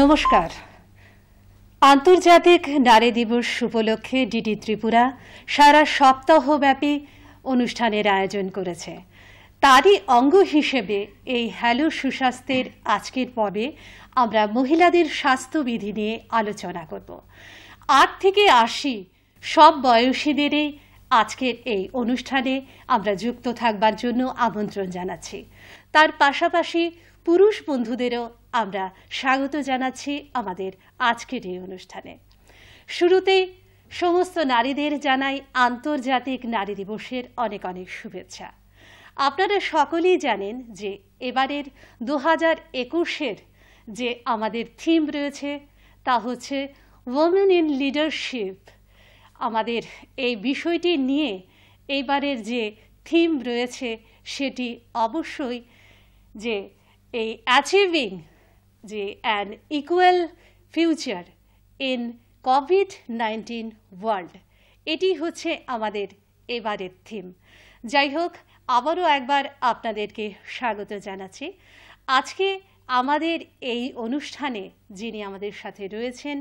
নমস্কার আন্তর্জাতিক নারী দিবস উপলক্ষে ডিডি ত্রিপুরা সারা সপ্তাহব্যাপী অনুষ্ঠানের আয়োজন করেছে তারই অঙ্গ হিসেবে এই হ্যালো সুস্বাস্থ্যের আজকের পর্বে আমরা মহিলাদের স্বাস্থ্যবিধি নিয়ে আলোচনা করব আট থেকে আশি সব বয়সীদেরই আজকের এই অনুষ্ঠানে আমরা যুক্ত থাকবার জন্য আমন্ত্রণ জানাচ্ছি তার পাশাপাশি পুরুষ বন্ধুদেরও আমরা স্বাগত জানাচ্ছি আমাদের আজকের এই অনুষ্ঠানে শুরুতেই সমস্ত নারীদের জানাই আন্তর্জাতিক নারী দিবসের অনেক অনেক শুভেচ্ছা আপনারা সকলেই জানেন যে এবারের দু হাজার একুশের যে আমাদের থিম রয়েছে তা হচ্ছে ওমেন ইন লিডারশিপ আমাদের এই বিষয়টি নিয়ে এইবারের যে থিম রয়েছে সেটি অবশ্যই যে এই অ্যাচিভিং যে an equal future in Covid nineteen world এটি হচ্ছে আমাদের এবারের থিম যাই হোক আবারও একবার আপনাদেরকে স্বাগত জানাচ্ছি আজকে আমাদের এই অনুষ্ঠানে যিনি আমাদের সাথে রয়েছেন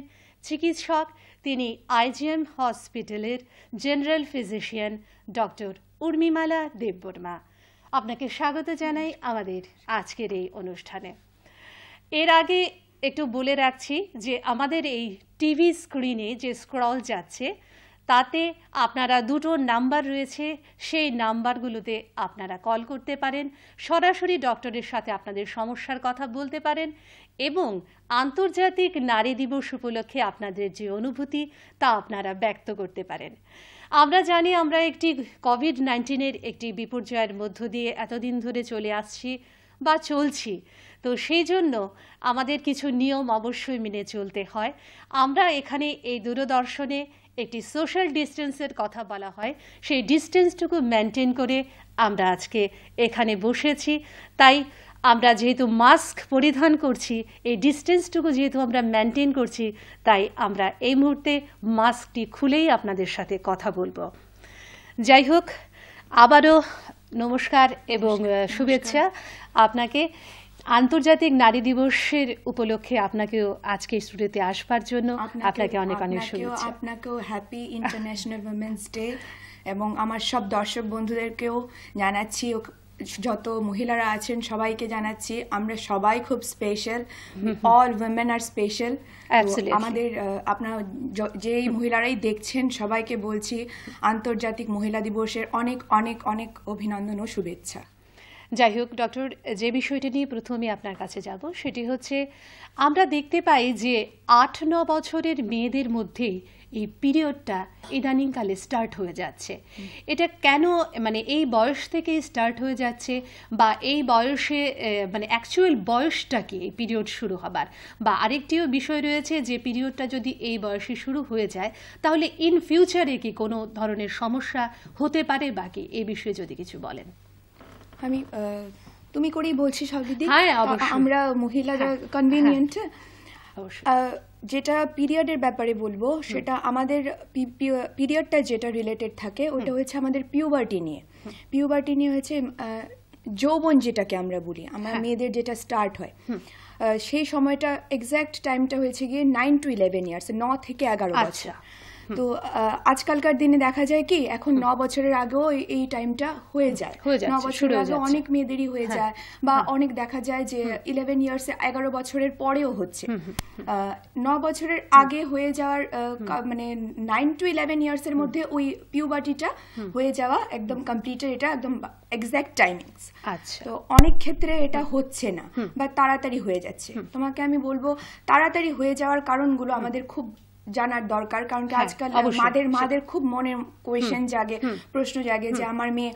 চিকিৎসক তিনি আইজিএম হসপিটালের general physician doctor Urmimala Debbarma আপনাকে স্বাগত জানাই আমাদের আজকের এই অনুষ্ঠানে এর আগে একটু বলে রাখছি যে আমাদের এই টিভি স্ক্রিনে যে স্ক্রল যাচ্ছে তাতে আপনারা দুটো নাম্বার রয়েছে সেই নাম্বারগুলোতে আপনারা কল করতে পারেন সরাসরি ডক্টরের সাথে আপনাদের সমস্যার কথা বলতে পারেন এবং আন্তর্জাতিক নারী দিবস উপলক্ষে আপনাদের যে অনুভূতি তা আপনারা ব্যক্ত করতে পারেন আমরা জানি আমরা একটি কোভিড নাইন্টিনের একটি বিপর্যয়ের মধ্য দিয়ে এতদিন ধরে চলে আসছি বা চলছি তো সেই জন্য আমাদের কিছু নিয়ম অবশ্যই মেনে চলতে হয় আমরা এখানে এই দূরদর্শনে একটি সোশ্যাল ডিস্টেন্সের কথা বলা হয় সেই ডিস্টেন্সটুকু মেনটেন করে আমরা আজকে এখানে বসেছি তাই আমরা যেহেতু মাস্ক পরিধান করছি এই ডিস্টেন্সটুকু যেহেতু আমরা মেনটেন করছি তাই আমরা এই মুহূর্তে মাস্কটি খুলেই আপনাদের সাথে কথা বলবো যাই হোক আবারও নমস্কার এবং শুভেচ্ছা আপনাকে আন্তর্জাতিক নারী দিবসের উপলক্ষে আপনাকেও আজকে স্টুডিওতে আসবার জন্য আপনাকে অনেক অনেক শুভেচ্ছা আপনাকেও হ্যাপি ইন্টারন্যাশনাল উমেন্স ডে এবং আমার সব দর্শক বন্ধুদেরকেও জানাচ্ছি যত মহিলারা আছেন সবাইকে জানাচ্ছি আমরা সবাই খুব স্পেশাল অল উইমেন আর স্পেশাল আমাদের আপনার যেই মহিলারাই দেখছেন সবাইকে বলছি আন্তর্জাতিক মহিলা দিবসের অনেক অনেক অনেক অভিনন্দন ও শুভেচ্ছা যাই হোক ডক্টর যে বিষয়টি নিয়ে প্রথমে আপনার কাছে যাব সেটি হচ্ছে আমরা দেখতে পাই যে আট ন বছরের মেয়েদের মধ্যেই এই পিরিয়ডটা ইদানিংকালে স্টার্ট হয়ে যাচ্ছে এটা কেন মানে এই বয়স থেকেই স্টার্ট হয়ে যাচ্ছে বা এই বয়সে মানে অ্যাকচুয়াল বয়সটা কি এই পিরিয়ড শুরু হবার বা আরেকটিও বিষয় রয়েছে যে পিরিয়ডটা যদি এই বয়সে শুরু হয়ে যায় তাহলে ইন ফিউচারে কি কোনো ধরনের সমস্যা হতে পারে বাকি এই বিষয়ে যদি কিছু বলেন আমি তুমি করেই বলছি সব দিদি হ্যাঁ, আমরা মহিলারা কনভিনিয়েন্ট হ্যাঁ। যেটা পিরিয়ডের ব্যাপারে বলবো সেটা আমাদের পিরিয়ডটা যেটা রিলেটেড থাকে ওটা হচ্ছে আমাদের পিউবার্টি নিয়ে পিউবার্টি নিয়ে হচ্ছে যৌবন যেটাকে আমরা বলি আমার হ্যাঁ। মেয়েদের যেটা স্টার্ট হয় সেই সময়টা এক্স্যাক্ট টাইমটা হয়েছে গিয়ে নাইন টু ইলেভেন ইয়ার্স ন থেকে এগারো আচ্ছা। বছর তো আজকালকার দিনে দেখা যায় কি এখন ন বছরের আগেও এই টাইমটা হয়ে যায় ন বছর আগে অনেক মেয়েদেরই হয়ে হ্যাঁ, যায় বা হ্যাঁ। অনেক দেখা যায় যে ইলেভেন ইয়ার্সে এগারো বছরের পরেও হচ্ছে ন বছরের আগে হয়ে যাওয়ার মানে নাইন টু ইলেভেন ইয়ার্সের মধ্যে ওই পিউবার্টিটা হয়ে যাওয়া একদম কমপ্লিটের এটা একদম এক্স্যাক্ট টাইমিংস আচ্ছা তো অনেক ক্ষেত্রে এটা হচ্ছে না বা তাড়াতাড়ি হয়ে যাচ্ছে তোমাকে আমি বলবো তাড়াতাড়ি হয়ে যাওয়ার কারণগুলো আমাদের খুব জানার দরকার কারণ কি হ্যাঁ, আজকাল মাদের মাদের খুব মনে কোয়েশন জাগে প্রশ্ন জাগে যে আমার মেয়ে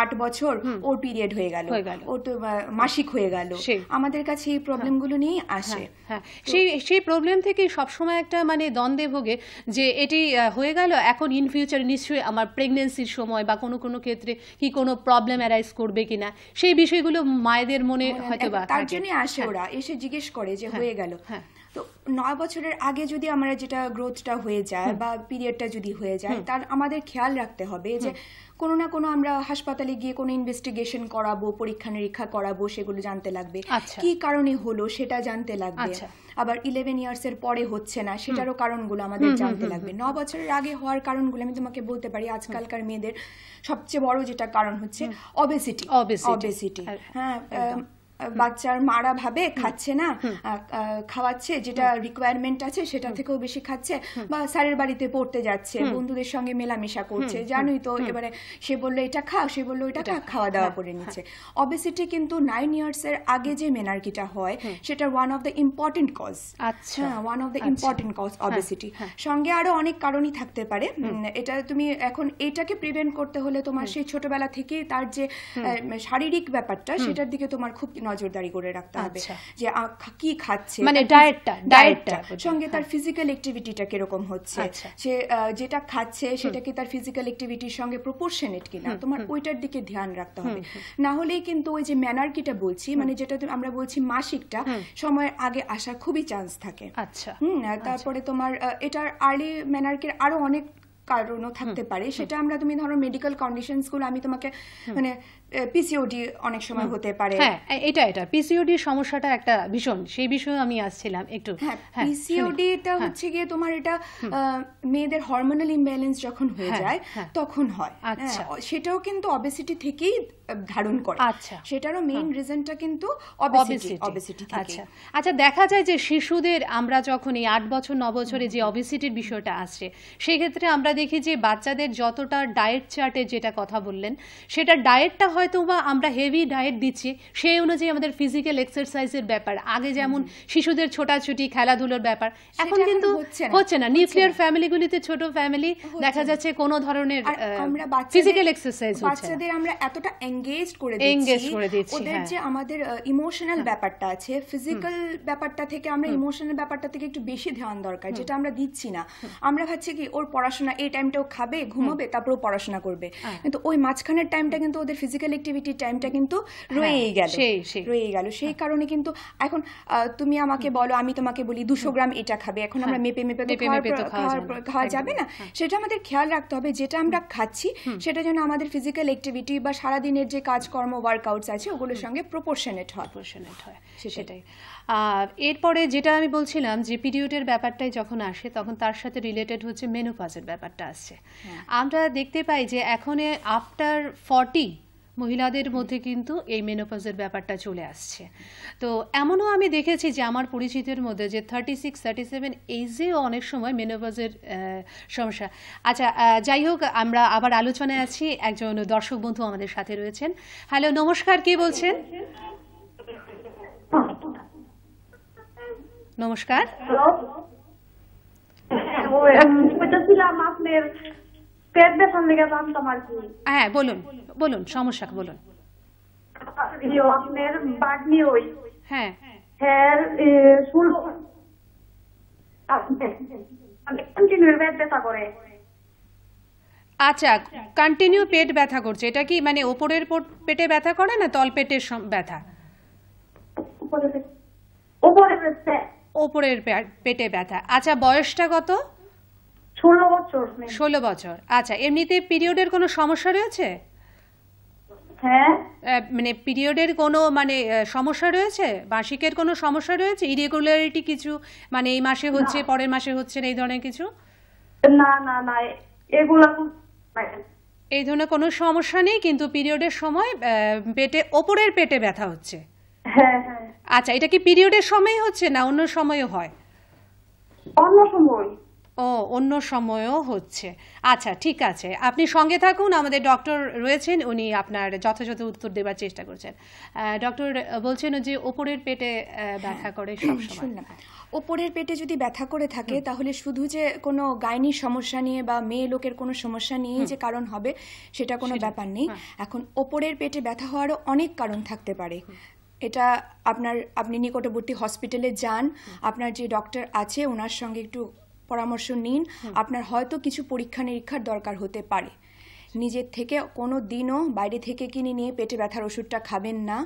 আট বছর ওর পিরিয়ড হয়ে গেল ও তো মাসিক হয়ে গেল আমাদের কাছে এই প্রবলেমগুলো হ্যাঁ। নিয়েই আসে হ্যাঁ, সেই সেই প্রবলেম থেকে সবসময় একটা মানে দ্বন্দ্বে ভোগে যে এটি হয়ে গেল এখন ইন ফিউচার নিশ্চয়ই আমার প্রেগনেন্সির সময় বা কোনো কোনো ক্ষেত্রে কি কোনো প্রবলেম অ্যারাইজ করবে কিনা সেই বিষয়গুলো মায়েদের মনে হয়তো বা তার জন্য আসে ওরা এসে জিজ্ঞেস করে যে হয়ে গেল হ্যাঁ তো নয় বছরের আগে যদি আমরা যেটা গ্রোথটা হয়ে যায় বা পিরিয়ডটা যদি হয়ে যায় তার আমাদের খেয়াল রাখতে হবে যে কোনো না কোনো আমরা হাসপাতালে গিয়ে কোনো ইনভেস্টিগেশন করাবো পরীক্ষা নিরীক্ষা করাবো সেগুলো জানতে লাগবে আচ্ছা। কি কারণে হলো সেটা জানতে লাগবে আচ্ছা। আবার ইলেভেন ইয়ার্স এর পরে হচ্ছে না সেটারও কারণগুলো আমাদের জানতে লাগবে ন বছরের আগে হওয়ার কারণগুলো আমি তোমাকে বলতে পারি আজকালকার মেয়েদের সবচেয়ে বড় যেটা কারণ হচ্ছে অবেসিটি অবেসিটি হ্যাঁ, হ্যাঁ বাচ্চার মারা ভাবে খাচ্ছে না খাওয়াচ্ছে যেটা রিকোয়ারমেন্ট আছে সেটা থেকেও বেশি খাচ্ছে বা স্যারের বাড়িতে পড়তে যাচ্ছে বন্ধুদের সঙ্গে মেলামেশা করছে জানোই তো এবারে সে বললো এটা খাও সে বললো এটা খা খাওয়া দাওয়া হ্যাঁ, করে হ্যাঁ। নিচ্ছে অবেসিটি কিন্তু নাইন ইয়ার্স এর আগে যে মেনার্কিটা হয় সেটা one of the important cause আচ্ছা one of the important cause obesity সঙ্গে আরো অনেক কারণই থাকতে পারে এটা তুমি এখন এটাকে প্রিভেন্ট করতে হলে তোমার সেই ছোটবেলা থেকে তার যে শারীরিক ব্যাপারটা সেটার দিকে তোমার খুব নজরদারি করে রাখতে হবে আচ্ছা। যে কি খাচ্ছে মানে ডায়েটটা ডায়েটটা সঙ্গে তার ফিজিক্যাল অ্যাক্টিভিটিটা কিরকম হচ্ছে আচ্ছা। সে যেটা খাচ্ছে সেটা কি তার ফিজিক্যাল অ্যাক্টিভিটির সঙ্গে প্রপোর্শনেট কিনা তোমার ওইটার দিকে ধ্যান রাখতে হবে না হলেই কিন্তু ওই যে ম্যানার্কিটা বলছি মানে যেটা আমরা বলছি মাসিকটা সময়ের আগে আসার খুবই চান্স থাকে আচ্ছা হুম আচ্ছা। তারপরে তোমার এটার আর্লি ম্যানার্কের আরো অনেক কারণও থাকতে পারে সেটা আমরা তুমি ধরো মেডিকেল কন্ডিশনসগুলো আমি তোমাকে মানে পিসিওডি অনেক সময় হতে পারে হ্যাঁ এটা এটা পিসিওডি সমস্যাটা একটা ভীষণ সেই বিষয়ে আমি আসছিলাম একটু হ্যাঁ পিসিওডি হ্যাঁ, এটা হ্যাঁ। হচ্ছে গিয়ে তোমার এটা মেয়েদের হরমোনাল ইমব্যালেন্স যখন হয়ে হ্যাঁ, যায় তখন হয় আচ্ছা সেটাও কিন্তু অবেসিটি থেকেই ধারণ করে আচ্ছা সেটারও মেইন রিজনটা কিন্তু অবেসিটি অবেসিটি আচ্ছা আচ্ছা দেখা যায় যে শিশুদের আমরা যখন এই আট বছর ন বছরে যে অবেসিটির বিষয়টা আসছে সেই ক্ষেত্রে আমরা দেখি যে বাচ্চাদের যতটা ডায়েট চার্টে যেটা কথা বললেন সেটা ডায়েটটা হয়তো বা আমরা হেভি ডায়েট দিচ্ছি সেই অনুযায়ী আমাদের ফিজিক্যাল এক্সারসাইজের ব্যাপার আগে যেমন শিশুদের ছোটাছুটি খেলাধুলোর ব্যাপার এখন কিন্তু হচ্ছে না নিউক্লিয়ার ফ্যামিলিগুলিতে ছোট ফ্যামিলি দেখা যাচ্ছে কোনো ধরনের ফিজিক্যাল এক্সারসাইজ বাচ্চাদের আমরা এতটা এঙ্গেজ করে এঙ্গেজ করে দিচ্ছি ওদের হ্যাঁ। যে আমাদের ইমোশনাল হ্যাঁ। ব্যাপারটা আছে ফিজিক্যাল ব্যাপারটা থেকে আমরা ইমোশনাল ব্যাপারটা থেকে একটু বেশি ধ্যান দরকার যেটা আমরা দিচ্ছি না আমরা ভাবছি কি ওর পড়াশোনা এই টাইমটা ও খাবে ঘুমাবে তারপর পড়াশোনা করবে হ্যাঁ। কিন্তু ওই মাঝখানের টাইমটা কিন্তু ওদের ফিজিক্যাল ফিজিক্যাল টাইমটা কিন্তু রয়েই হ্যাঁ, গেল রয়েই গেল সেই হ্যাঁ। কারণে কিন্তু এখন তুমি আমাকে বলো আমি তোমাকে বলি দুশো গ্রাম এটা খাবে এখন আমরা হ্যাঁ, মেপে মেপে খাওয়া যাবে না সেটা আমাদের খেয়াল রাখতে হবে যেটা আমরা খাচ্ছি সেটা যেন আমাদের ফিজিক্যাল অ্যাক্টিভিটি বা সারাদিনের যে কাজকর্ম ওয়ার্কআউটস আছে ওগুলোর সঙ্গে প্রপোর্শনেট হয় প্রপোর্শনেট হয় সেটাই এরপরে যেটা আমি বলছিলাম যে পিরিয়ডের ব্যাপারটাই যখন আসে তখন তার সাথে রিলেটেড হচ্ছে মেনোপাজের ব্যাপারটা আসছে আমরা দেখতে পাই যে এখন আফটার ফর্টি মহিলাদের মধ্যে কিন্তু এই মেনোপজের ব্যাপারটা চলে আসছে তো এমনও আমি দেখেছি যে আমার পরিচিতের মধ্যে যে থার্টি সিক্স থার্টি সেভেন এইজেও অনেক সময় মেনোপজের সমস্যা আচ্ছা যাই হোক আমরা আবার আলোচনায় আছি একজন দর্শক বন্ধু আমাদের সাথে রয়েছেন হ্যালো নমস্কার কে বলছেন নমস্কার পেট ব্যথার লেগে জানতাম আর কি হ্যাঁ বলুন বলুন সমস্যা বলুন ইয়ে, আপনার বাগনি ওই হ্যাঁ হ্যাঁ শুন আচ্ছা কন্টিনিউ পেট ব্যথা করছে এটা কি মানে ওপরের পেটে ব্যথা করে না তল পেটের ব্যথা ওপরের পেটে ব্যথা আচ্ছা বয়সটা কত ষোলো বছর ষোলো বছর আচ্ছা এমনিতে পিরিয়ডের কোনো সমস্যা রয়েছে হ্যাঁ মানে পিরিয়ডের কোনো মানে সমস্যা রয়েছে মাসিকের কোনো সমস্যা রয়েছে ইরেগুলারিটি কিছু মানে এই মাসে হচ্ছে পরের মাসে হচ্ছে এই ধরনের কিছু না না না এগুলো মানে এই ধরনের কোনো সমস্যা নেই কিন্তু পিরিয়ডের সময় পেটে ওপরের পেটে ব্যথা হচ্ছে হ্যাঁ হ্যাঁ আচ্ছা এটা কি পিরিয়ডের সময় হচ্ছে না অন্য সময়ও হয় অন্য সময় ও অন্য সময়ও হচ্ছে আচ্ছা ঠিক আছে আপনি সঙ্গে থাকুন আমাদের ডক্টর রয়েছেন উনি আপনার যথাযথ উত্তর দেবার চেষ্টা করছেন ডক্টর বলছেন যে ওপরের পেটে হ্যাঁ, ব্যথা করে হ্যাঁ, ওপরের পেটে যদি ব্যথা করে থাকে তাহলে শুধু যে কোনো গাইনির সমস্যা নিয়ে বা মেয়ে লোকের কোনো সমস্যা নিয়ে যে কারণ হবে সেটা কোনো ব্যাপার নেই হ্যাঁ। এখন ওপরের পেটে ব্যথা হওয়ারও অনেক কারণ থাকতে পারে এটা আপনার আপনি নিকটবর্তী হসপিটালে যান আপনার যে ডক্টর আছে ওনার সঙ্গে একটু পরামর্শ নিন আপনার হয়তো কিছু পরীক্ষা নিরীক্ষার দরকার হতে পারে নিজের থেকে কোনো দিনও বাইরে থেকে কিনে নিয়ে পেটে ব্যথার ওষুধটা খাবেন না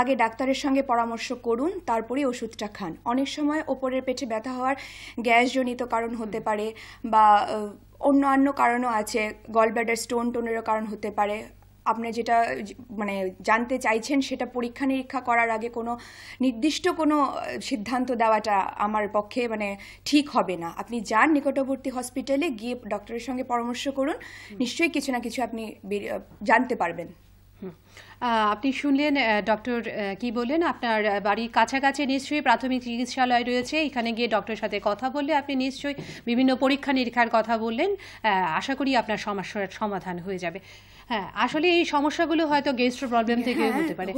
আগে ডাক্তারের সঙ্গে পরামর্শ করুন তারপরে ওষুধটা খান অনেক সময় ওপরের পেটে ব্যথা হওয়ার গ্যাসজনিত কারণ হতে পারে বা অন্যান্য কারণও আছে গলব্যাডার স্টোন টোনেরও কারণ হতে পারে আপনি যেটা মানে জানতে চাইছেন সেটা পরীক্ষা নিরীক্ষা করার আগে কোনো নির্দিষ্ট কোনো সিদ্ধান্ত দেওয়াটা আমার পক্ষে মানে ঠিক হবে না আপনি যান নিকটবর্তী হসপিটালে গিয়ে ডক্টরের সঙ্গে পরামর্শ করুন নিশ্চয়ই কিছু না কিছু আপনি জানতে পারবেন আপনি শুনলেন ডক্টর কি বললেন আপনার বাড়ির কাছাকাছি নিশ্চয়ই প্রাথমিক চিকিৎসালয় রয়েছে এখানে গিয়ে ডক্টরের সাথে কথা বললে আপনি নিশ্চয়ই বিভিন্ন পরীক্ষা নিরীক্ষার কথা বললেন আশা করি আপনার সমস্যার সমাধান হয়ে যাবে হ্যাঁ আসলে এই সমস্যাগুলো হয়তো গেস্ট্রো প্রবলেম থেকে হতে পারে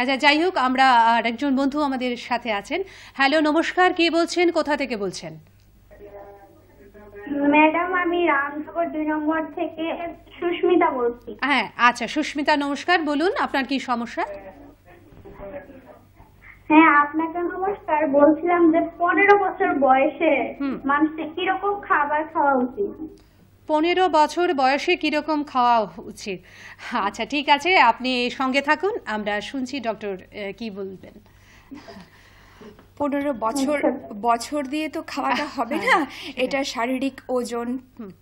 আচ্ছা যাই হোক আমরা আর একজন বন্ধু আমাদের সাথে আছেন হ্যালো নমস্কার কে বলছেন কোথা থেকে বলছেন ম্যাডাম আমি রামনগর দুই নম্বর থেকে সুস্মিতা বলছি হ্যাঁ আচ্ছা সুস্মিতা নমস্কার বলুন আপনার কি সমস্যা হ্যাঁ আপনাকে নমস্কার বলছিলাম যে পনেরো বছর বয়সে মানুষের কিরকম খাবার খাওয়া উচিত পনেরো বছর বয়সে কীরকম খাওয়া উচিত আচ্ছা ঠিক আছে আপনি সঙ্গে থাকুন আমরা শুনছি ডক্টর কি বলবেন পনেরো বছর বছর দিয়ে তো খাওয়াটা হবে হ্যাঁ, না এটা শারীরিক ওজন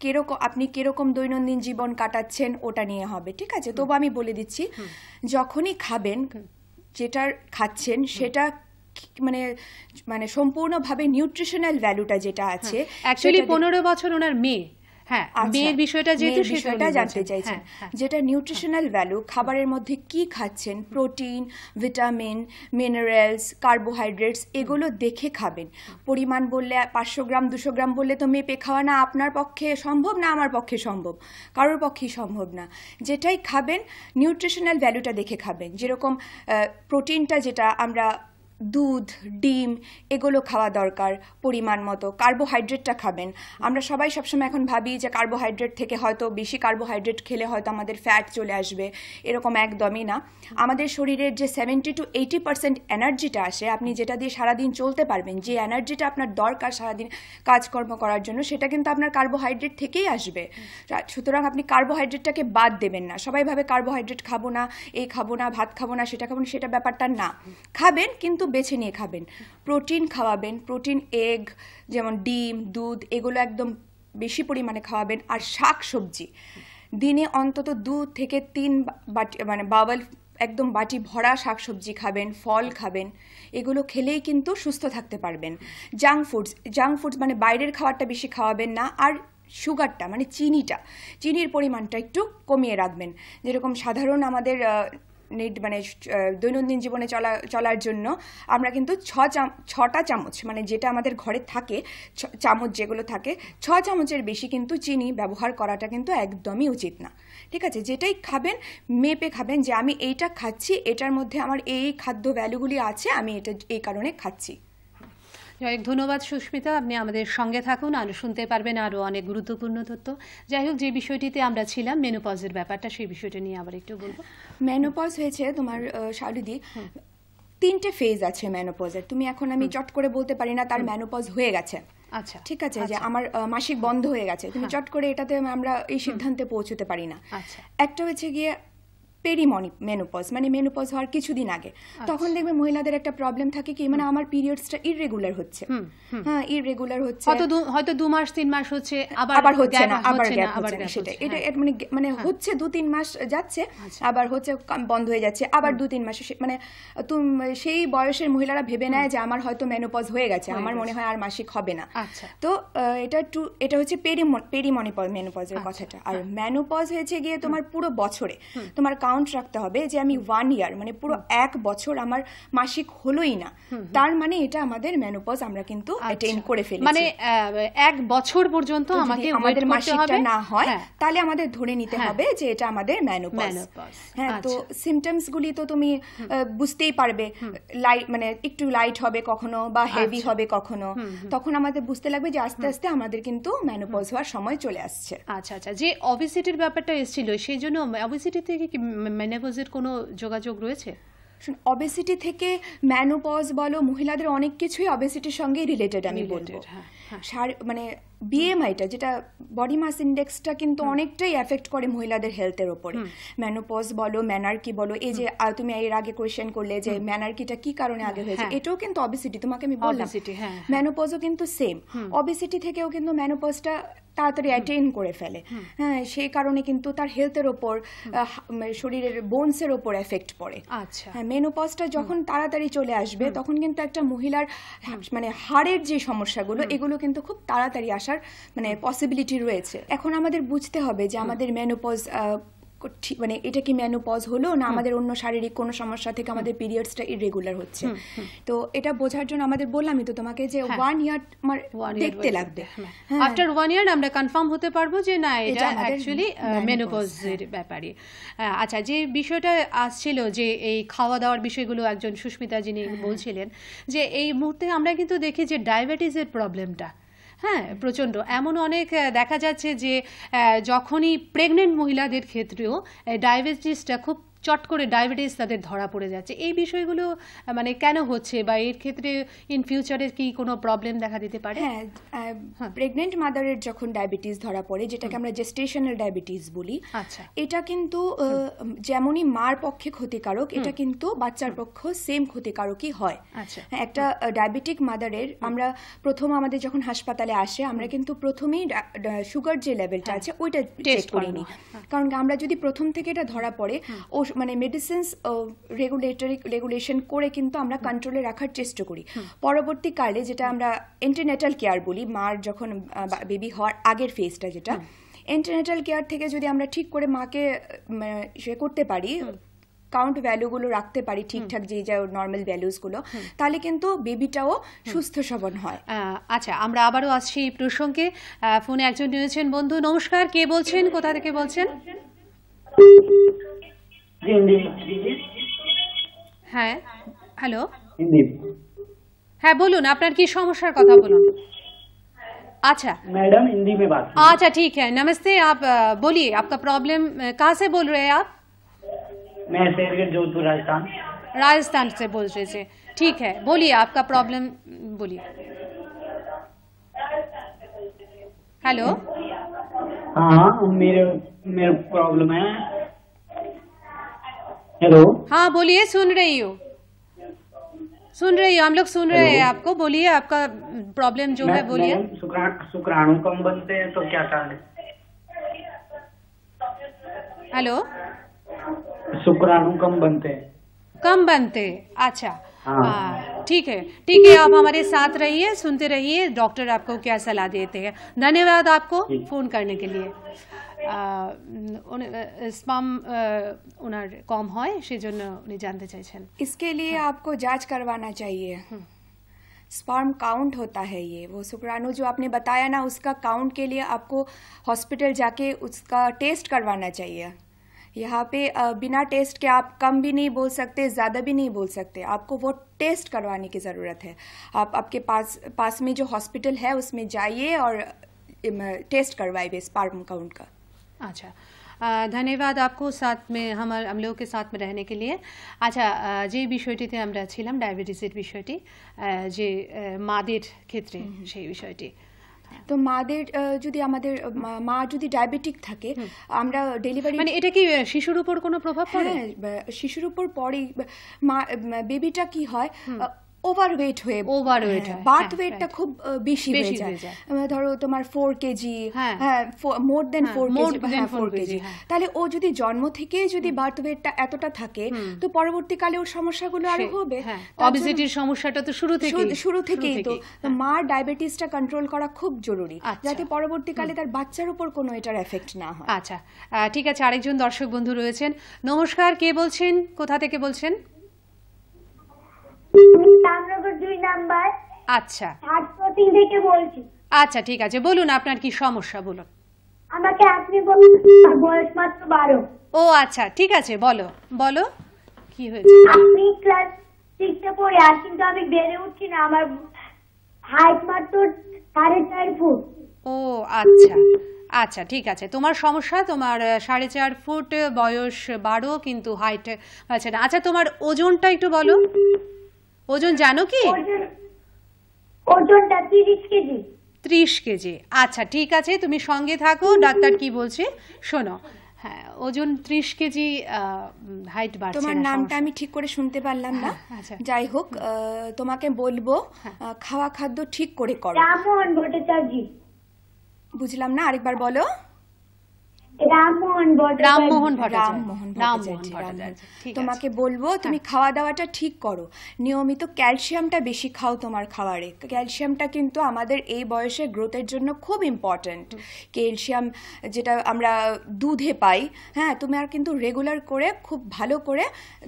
কেরকম আপনি কেরকম দৈনন্দিন জীবন কাটাচ্ছেন ওটা নিয়ে হবে ঠিক আছে তবু আমি বলে দিচ্ছি যখনই খাবেন যেটা খাচ্ছেন সেটা মানে মানে সম্পূর্ণভাবে নিউট্রিশনাল ভ্যালুটা যেটা হ্যাঁ। আছে অ্যাকচুয়ালি পনেরো বছর ওনার মেয়ে হ্যাঁ আচ্ছা, বিষয়টা যেহেতু সেটা জানতে হ্যাঁ, হ্যাঁ। যেটা নিউট্রিশনাল ভ্যালু খাবারের মধ্যে কি খাচ্ছেন প্রোটিন ভিটামিন মিনারেলস কার্বোহাইড্রেটস এগুলো দেখে খাবেন পরিমাণ বললে পাঁচশো গ্রাম দুশো গ্রাম বললে তো মেপে খাওয়া না আপনার পক্ষে সম্ভব না আমার পক্ষে সম্ভব কারোর পক্ষেই সম্ভব না যেটাই খাবেন নিউট্রিশনাল ভ্যালুটা দেখে খাবেন যেরকম প্রোটিনটা যেটা আমরা দুধ ডিম এগুলো খাওয়া দরকার পরিমাণ মতো কার্বোহাইড্রেটটা খাবেন আমরা সবাই সবসময় এখন ভাবি যে কার্বোহাইড্রেট থেকে হয়তো বেশি কার্বোহাইড্রেট খেলে হয়তো আমাদের ফ্যাট চলে আসবে এরকম একদমই না আমাদের শরীরের যে সেভেন্টি টু এইটি পার্সেন্ট এনার্জিটা আসে আপনি যেটা দিয়ে সারাদিন চলতে পারবেন যে এনার্জিটা আপনার দরকার সারাদিন কাজকর্ম করার জন্য সেটা কিন্তু আপনার কার্বোহাইড্রেট থেকেই আসবে সুতরাং আপনি কার্বোহাইড্রেটটাকে বাদ দেবেন না সবাই ভাবে কার্বোহাইড্রেট খাবো না এই খাবো না ভাত খাবো না সেটা খাবো না সেটা ব্যাপারটা না খাবেন কিন্তু বেছে নিয়ে খাবেন প্রোটিন খাওয়াবেন প্রোটিন এগ যেমন ডিম দুধ এগুলো একদম বেশি পরিমাণে খাওয়াবেন আর শাক সবজি দিনে অন্তত দু থেকে তিন বাটি মানে বাবল একদম বাটি ভরা শাকসবজি খাবেন ফল খাবেন এগুলো খেলেই কিন্তু সুস্থ থাকতে পারবেন জাঙ্ক ফুডস জাঙ্ক ফুডস মানে বাইরের খাবারটা বেশি খাওয়াবেন না আর সুগারটা মানে চিনিটা চিনির পরিমাণটা একটু কমিয়ে রাখবেন যেরকম সাধারণ আমাদের নিট মানে দৈনন্দিন জীবনে চলা চলার জন্য আমরা কিন্তু ছ ছটা চামচ মানে যেটা আমাদের ঘরে থাকে চামচ যেগুলো থাকে ছ চামচের বেশি কিন্তু চিনি ব্যবহার করাটা কিন্তু একদমই উচিত না ঠিক আছে যেটাই খাবেন মেপে খাবেন যে আমি এইটা খাচ্ছি এটার মধ্যে আমার এই খাদ্য ভ্যালুগুলি আছে আমি এটা এই কারণে খাচ্ছি অনেক ধন্যবাদ সুস্মিতা আপনি আমাদের সঙ্গে থাকুন আরও শুনতে পারবেন আরও অনেক গুরুত্বপূর্ণ তথ্য যাই হোক যে বিষয়টিতে আমরা ছিলাম মেনোপজের ব্যাপারটা সেই বিষয়টা নিয়ে আবার একটু বলবো মেনোপজ হয়েছে তোমার শারুদি তিনটে ফেজ আছে মেনোপজের তুমি এখন আমি চট করে বলতে পারি না তার মেনোপজ হয়ে গেছে আচ্ছা ঠিক আছে যে আচ্ছা। আমার মাসিক বন্ধ হয়ে গেছে তুমি হ্যাঁ। চট করে এটাতে আমরা এই সিদ্ধান্তে পৌঁছতে পারি না আচ্ছা। একটা হচ্ছে গিয়ে পেরিমনি মেনোপজ মানে মেনোপজ হওয়ার কিছুদিন আগে আচ্ছা। তখন দেখবে মহিলাদের একটা প্রবলেম থাকে কি মানে আমার পিরিয়ডসটা ইররেগুলার হচ্ছে হ্যাঁ ইররেগুলার হচ্ছে হয়তো হয়তো দু মাস তিন মাস হচ্ছে আবার হচ্ছে না আবার গ্যাপ হচ্ছে না সেটা এটা হ্যাঁ। মানে মানে হ্যাঁ। হচ্ছে দু তিন মাস যাচ্ছে আচ্ছা। আবার হচ্ছে বন্ধ হয়ে যাচ্ছে আবার দু তিন মাসে মানে তুমি সেই বয়সের মহিলারা ভেবে নেয় যে আমার হয়তো মেনোপজ হয়ে গেছে আমার মনে হয় আর মাসিক হবে না আচ্ছা। তো এটা টু এটা হচ্ছে পেরিমনি পেরিমনিপজ মেনোপজের কথাটা আর মেনোপজ হয়েছে গিয়ে তোমার পুরো বছরে তোমার কাউন্ট রাখতে হবে যে আমি ওয়ান ইয়ার মানে পুরো এক বছর আমার মাসিক হলোই না তার মানে এটা আমাদের মেনোপজ আমরা কিন্তু অ্যাটেন্ড আচ্ছা। করে ফেলি মানে এক বছর পর্যন্ত আমাকে আমাদের মাসিকটা না হয় হ্যাঁ। তাহলে আমাদের ধরে নিতে হ্যাঁ। হবে যে এটা আমাদের মেনোপজ হ্যাঁ তো সিমটমস আচ্ছা। গুলি তো তুমি বুঝতেই পারবে লাইট মানে একটু লাইট হবে কখনো বা হেভি আচ্ছা। হবে কখনো তখন আমাদের বুঝতে লাগবে যে আস্তে আস্তে আমাদের কিন্তু মেনোপজ হওয়ার সময় চলে আসছে আচ্ছা আচ্ছা যে অবিসিটির ব্যাপারটা এসেছিল সেই জন্য অবিসিটি থেকে মেনোপজের কোনো যোগাযোগ রয়েছে অবেসিটি থেকে ম্যানোপজ বলো মহিলাদের অনেক কিছুই অবেসিটির সঙ্গেই রিলেটেড আমি বলবো হ্যাঁ। হ্যাঁ, মানে বিএমআইটা যেটা বডি মাস ইন্ডেক্সটা কিন্তু অনেকটাই এফেক্ট করে মহিলাদের হেলথের ওপরে ম্যানোপজ বলো ম্যানার্কি বলো এই যে তুমি এর আগে কোয়েশ্চেন করলে যে ম্যানার্কিটা কি কারণে আগে হয়েছে হ্যাঁ। এটাও কিন্তু অবিসিটি তোমাকে আমি বললাম ম্যানোপজও হ্যাঁ। কিন্তু সেম অবিসিটি থেকেও কিন্তু ম্যানোপজটা তাড়াতাড়ি অ্যাটেন করে ফেলে হ্যাঁ সেই কারণে কিন্তু তার হেলথের ওপর মানে শরীরের বোনসের ওপর এফেক্ট পড়ে আচ্ছা হ্যাঁ মেনোপজটা যখন তাড়াতাড়ি চলে আসবে তখন কিন্তু একটা মহিলার মানে হাড়ের যে সমস্যাগুলো এগুলো কিন্তু খুব তাড়াতাড়ি আসার মানে পসিবিলিটি রয়েছে এখন আমাদের বুঝতে হবে যে আমাদের মেনোপজ মানে এটা কি ম্যানোপজ হলো না আমাদের অন্য শারীরিক কোনো সমস্যা থেকে আমাদের পিরিয়ডসটা ইরেগুলার হচ্ছে তো এটা বোঝার জন্য আমাদের বললামই তো তোমাকে যে ওয়ান ইয়ার আমার দেখতে লাগবে আফটার ওয়ান ইয়ার আমরা কনফার্ম হতে পারবো যে না এটা অ্যাকচুয়ালি মেনোপজের ব্যাপারে আচ্ছা যে বিষয়টা আসছিল যে এই খাওয়া দাওয়ার বিষয়গুলো একজন সুস্মিতা যিনি হ্যাঁ। বলছিলেন যে এই মুহূর্তে আমরা কিন্তু দেখি যে ডায়াবেটিসের প্রবলেমটা হ্যাঁ প্রচণ্ড এমন অনেক দেখা যাচ্ছে যে যখনই প্রেগনেন্ট মহিলাদের ক্ষেত্রেও ডায়াবেটিসটা খুব চট করে ডায়াবেটিস তাদের ধরা পড়ে যাচ্ছে এই বিষয়গুলো মানে কেন হচ্ছে বা এর ক্ষেত্রে ইন ফিউচারে কি কোনো প্রবলেম দেখা দিতে পারে হ্যাঁ প্রেগনেন্ট হ্যাঁ। মাদারের যখন ডায়াবেটিস ধরা পড়ে যেটাকে আমরা জেস্টেশনাল ডায়াবেটিস বলি আচ্ছা এটা কিন্তু যেমনই মার পক্ষে ক্ষতিকারক এটা কিন্তু বাচ্চার পক্ষ সেম ক্ষতিকারকই হয় আচ্ছা। হ্যাঁ, একটা ডায়াবেটিক মাদারের আমরা প্রথম আমাদের যখন হাসপাতালে আসে আমরা কিন্তু প্রথমেই সুগার যে লেভেলটা হ্যাঁ। আছে ওইটা টেস্ট করিনি কারণ আমরা যদি প্রথম থেকে এটা ধরা পড়ে ও মানে মেডিসিনস রেগুলেটরি রেগুলেশন করে কিন্তু আমরা কন্ট্রোলে রাখার চেষ্টা করি পরবর্তীকালে যেটা আমরা ইন্টারনেটাল কেয়ার বলি মার যখন বেবি হওয়ার আগের ফেজটা যেটা এন্টিনেটাল কেয়ার থেকে যদি আমরা ঠিক করে মাকে সে করতে পারি কাউন্ট ভ্যালুগুলো রাখতে পারি ঠিকঠাক যে যা নর্মাল ভ্যালুসগুলো তাহলে কিন্তু বেবিটাও সুস্থ সবল হয় আচ্ছা আমরা আবারও আসছি এই প্রসঙ্গে ফোনে একজন নিয়েছেন বন্ধু নমস্কার কে বলছেন কোথা থেকে বলছেন হ্যাঁ হ্যালো হ্যাঁ বলুন আপনার কি সমস্যার কথা বলুন अच्छा मैडम हिंदी में बात अच्छा ठीक है नमस्ते आप बोलिए आपका प्रॉब्लम कहाँ से बोल रहे हैं आप मैं शेरगढ़ जोधपुर राजस्थान राजस्थान से बोल रहे थे ठीक है बोलिए आपका प्रॉब्लम बोलिए हेलो हाँ मेरे मेरे प्रॉब्लम है हेलो हाँ बोलिए सुन रही हूँ सुन रही हूँ हम लोग सुन रहे हैं आपको बोलिए आपका प्रॉब्लम जो है बोलिए शुक्राणु कम बनते हैं तो क्या कारण हेलो शुक्राणु कम बनते हैं कम बनते अच्छा हाँ। हाँ, ठीक है ठीक है आप हमारे साथ रहिए सुनते रहिए डॉक्टर आपको क्या सलाह देते हैं धन्यवाद आपको फोन करने के लिए স্পাম ওনার কম হয় সেজন্য উনি জানতে চাইছেন इसके लिए आपको जांच करवाना चाहिए स्पर्म काउंट होता है ये वो शुक्राणु जो आपने बताया ना उसका काउंट के लिए आपको हॉस्पिटल जाके उसका टेस्ट करवाना चाहिए यहाँ पे बिना टेस्ट के आप कम भी नहीं बोल सकते ज़्यादा भी नहीं बोल सकते आपको वो टेस्ट करवाने की ज़रूरत है आप आपके पास पास में जो हॉस्पिटल है उसमें जाइए और टेस्ट करवाइए स्पार्म काउंट का আচ্ছা ধন্যবাদ আপকো সাথ আমার আমলোক কে সাথ রহনে কে লিয়ে আচ্ছা যে বিষয়টিতে আমরা ছিলাম ডায়াবেটিসের বিষয়টি যে মাদের ক্ষেত্রে সেই বিষয়টি তো মাদের যদি আমাদের মা যদি ডায়াবেটিক থাকে আমরা ডেলিভারি মানে এটা কি শিশুর উপর কোনো প্রভাব পড়ে শিশুর উপর পড়ে মা বেবিটা কি হয় ওভারওয়েট হয়ে ওভারওয়েট বাথ ওয়েটটা খুব বেশি হয়ে যায় মানে ধরো তোমার ফোর কেজি হ্যাঁ more than four four KG তাহলে ও যদি জন্ম থেকে যদি বার্থ ওয়েটটা এতটা থাকে তো পরবর্তীকালে ওর সমস্যাগুলো আরো হবে হ্যাঁ, সমস্যাটা তো শুরু থেকে শুরু থেকেই তো মার ডায়াবেটিসটা কন্ট্রোল করা খুব জরুরি আচ্ছা। যাতে পরবর্তীকালে তার বাচ্চার উপর কোনো এটার এফেক্ট না হয় আচ্ছা ঠিক আছে আরেকজন দর্শক বন্ধু রয়েছেন নমস্কার কে বলছেন কোথা থেকে বলছেন রামনগর দুই নাম্বার আচ্ছা হাটপোর্টিং থেকে বলছি আচ্ছা ঠিক আছে বলুন আপনার কি সমস্যা বলুন আমাকে আপনি বলুন বয়স মাত্র বারো ও আচ্ছা ঠিক আছে বলো বলো কি হয়েছে আমি ক্লাস সিক্সে পড়ি আর কিন্তু আমি বেড়ে উঠছি না আমার হাইট মাত্র সাড়ে চার ফুট ও আচ্ছা আচ্ছা ঠিক আছে তোমার সমস্যা তোমার সাড়ে চার ফুট বয়স বারো কিন্তু হাইট আচ্ছা না আচ্ছা তোমার ওজনটা একটু বলো ওজন জানো কি ওজনটা কেজি কেজি আচ্ছা ঠিক আছে তুমি সঙ্গে থাকো ডাক্তার কি বলছে শোনো হ্যাঁ ওজন ত্রিশ কেজি হাইট বাড়ছে তোমার নামটা আমি ঠিক করে শুনতে পারলাম না হ্যাঁ, আচ্ছা। যাই হোক তোমাকে বলবো হ্যাঁ। খাওয়া খাদ্য ঠিক করে করো ভট্টাচার্য বুঝলাম না আরেকবার বলো তোমাকে বলবো হ্যাঁ। তুমি খাওয়া দাওয়াটা ঠিক করো নিয়মিত ক্যালসিয়ামটা বেশি খাও তোমার খাবারে ক্যালসিয়ামটা কিন্তু আমাদের এই বয়সে গ্রোথের জন্য খুব ইম্পর্ট্যান্ট ক্যালসিয়াম যেটা আমরা দুধে পাই হ্যাঁ তুমি আর কিন্তু রেগুলার করে খুব ভালো করে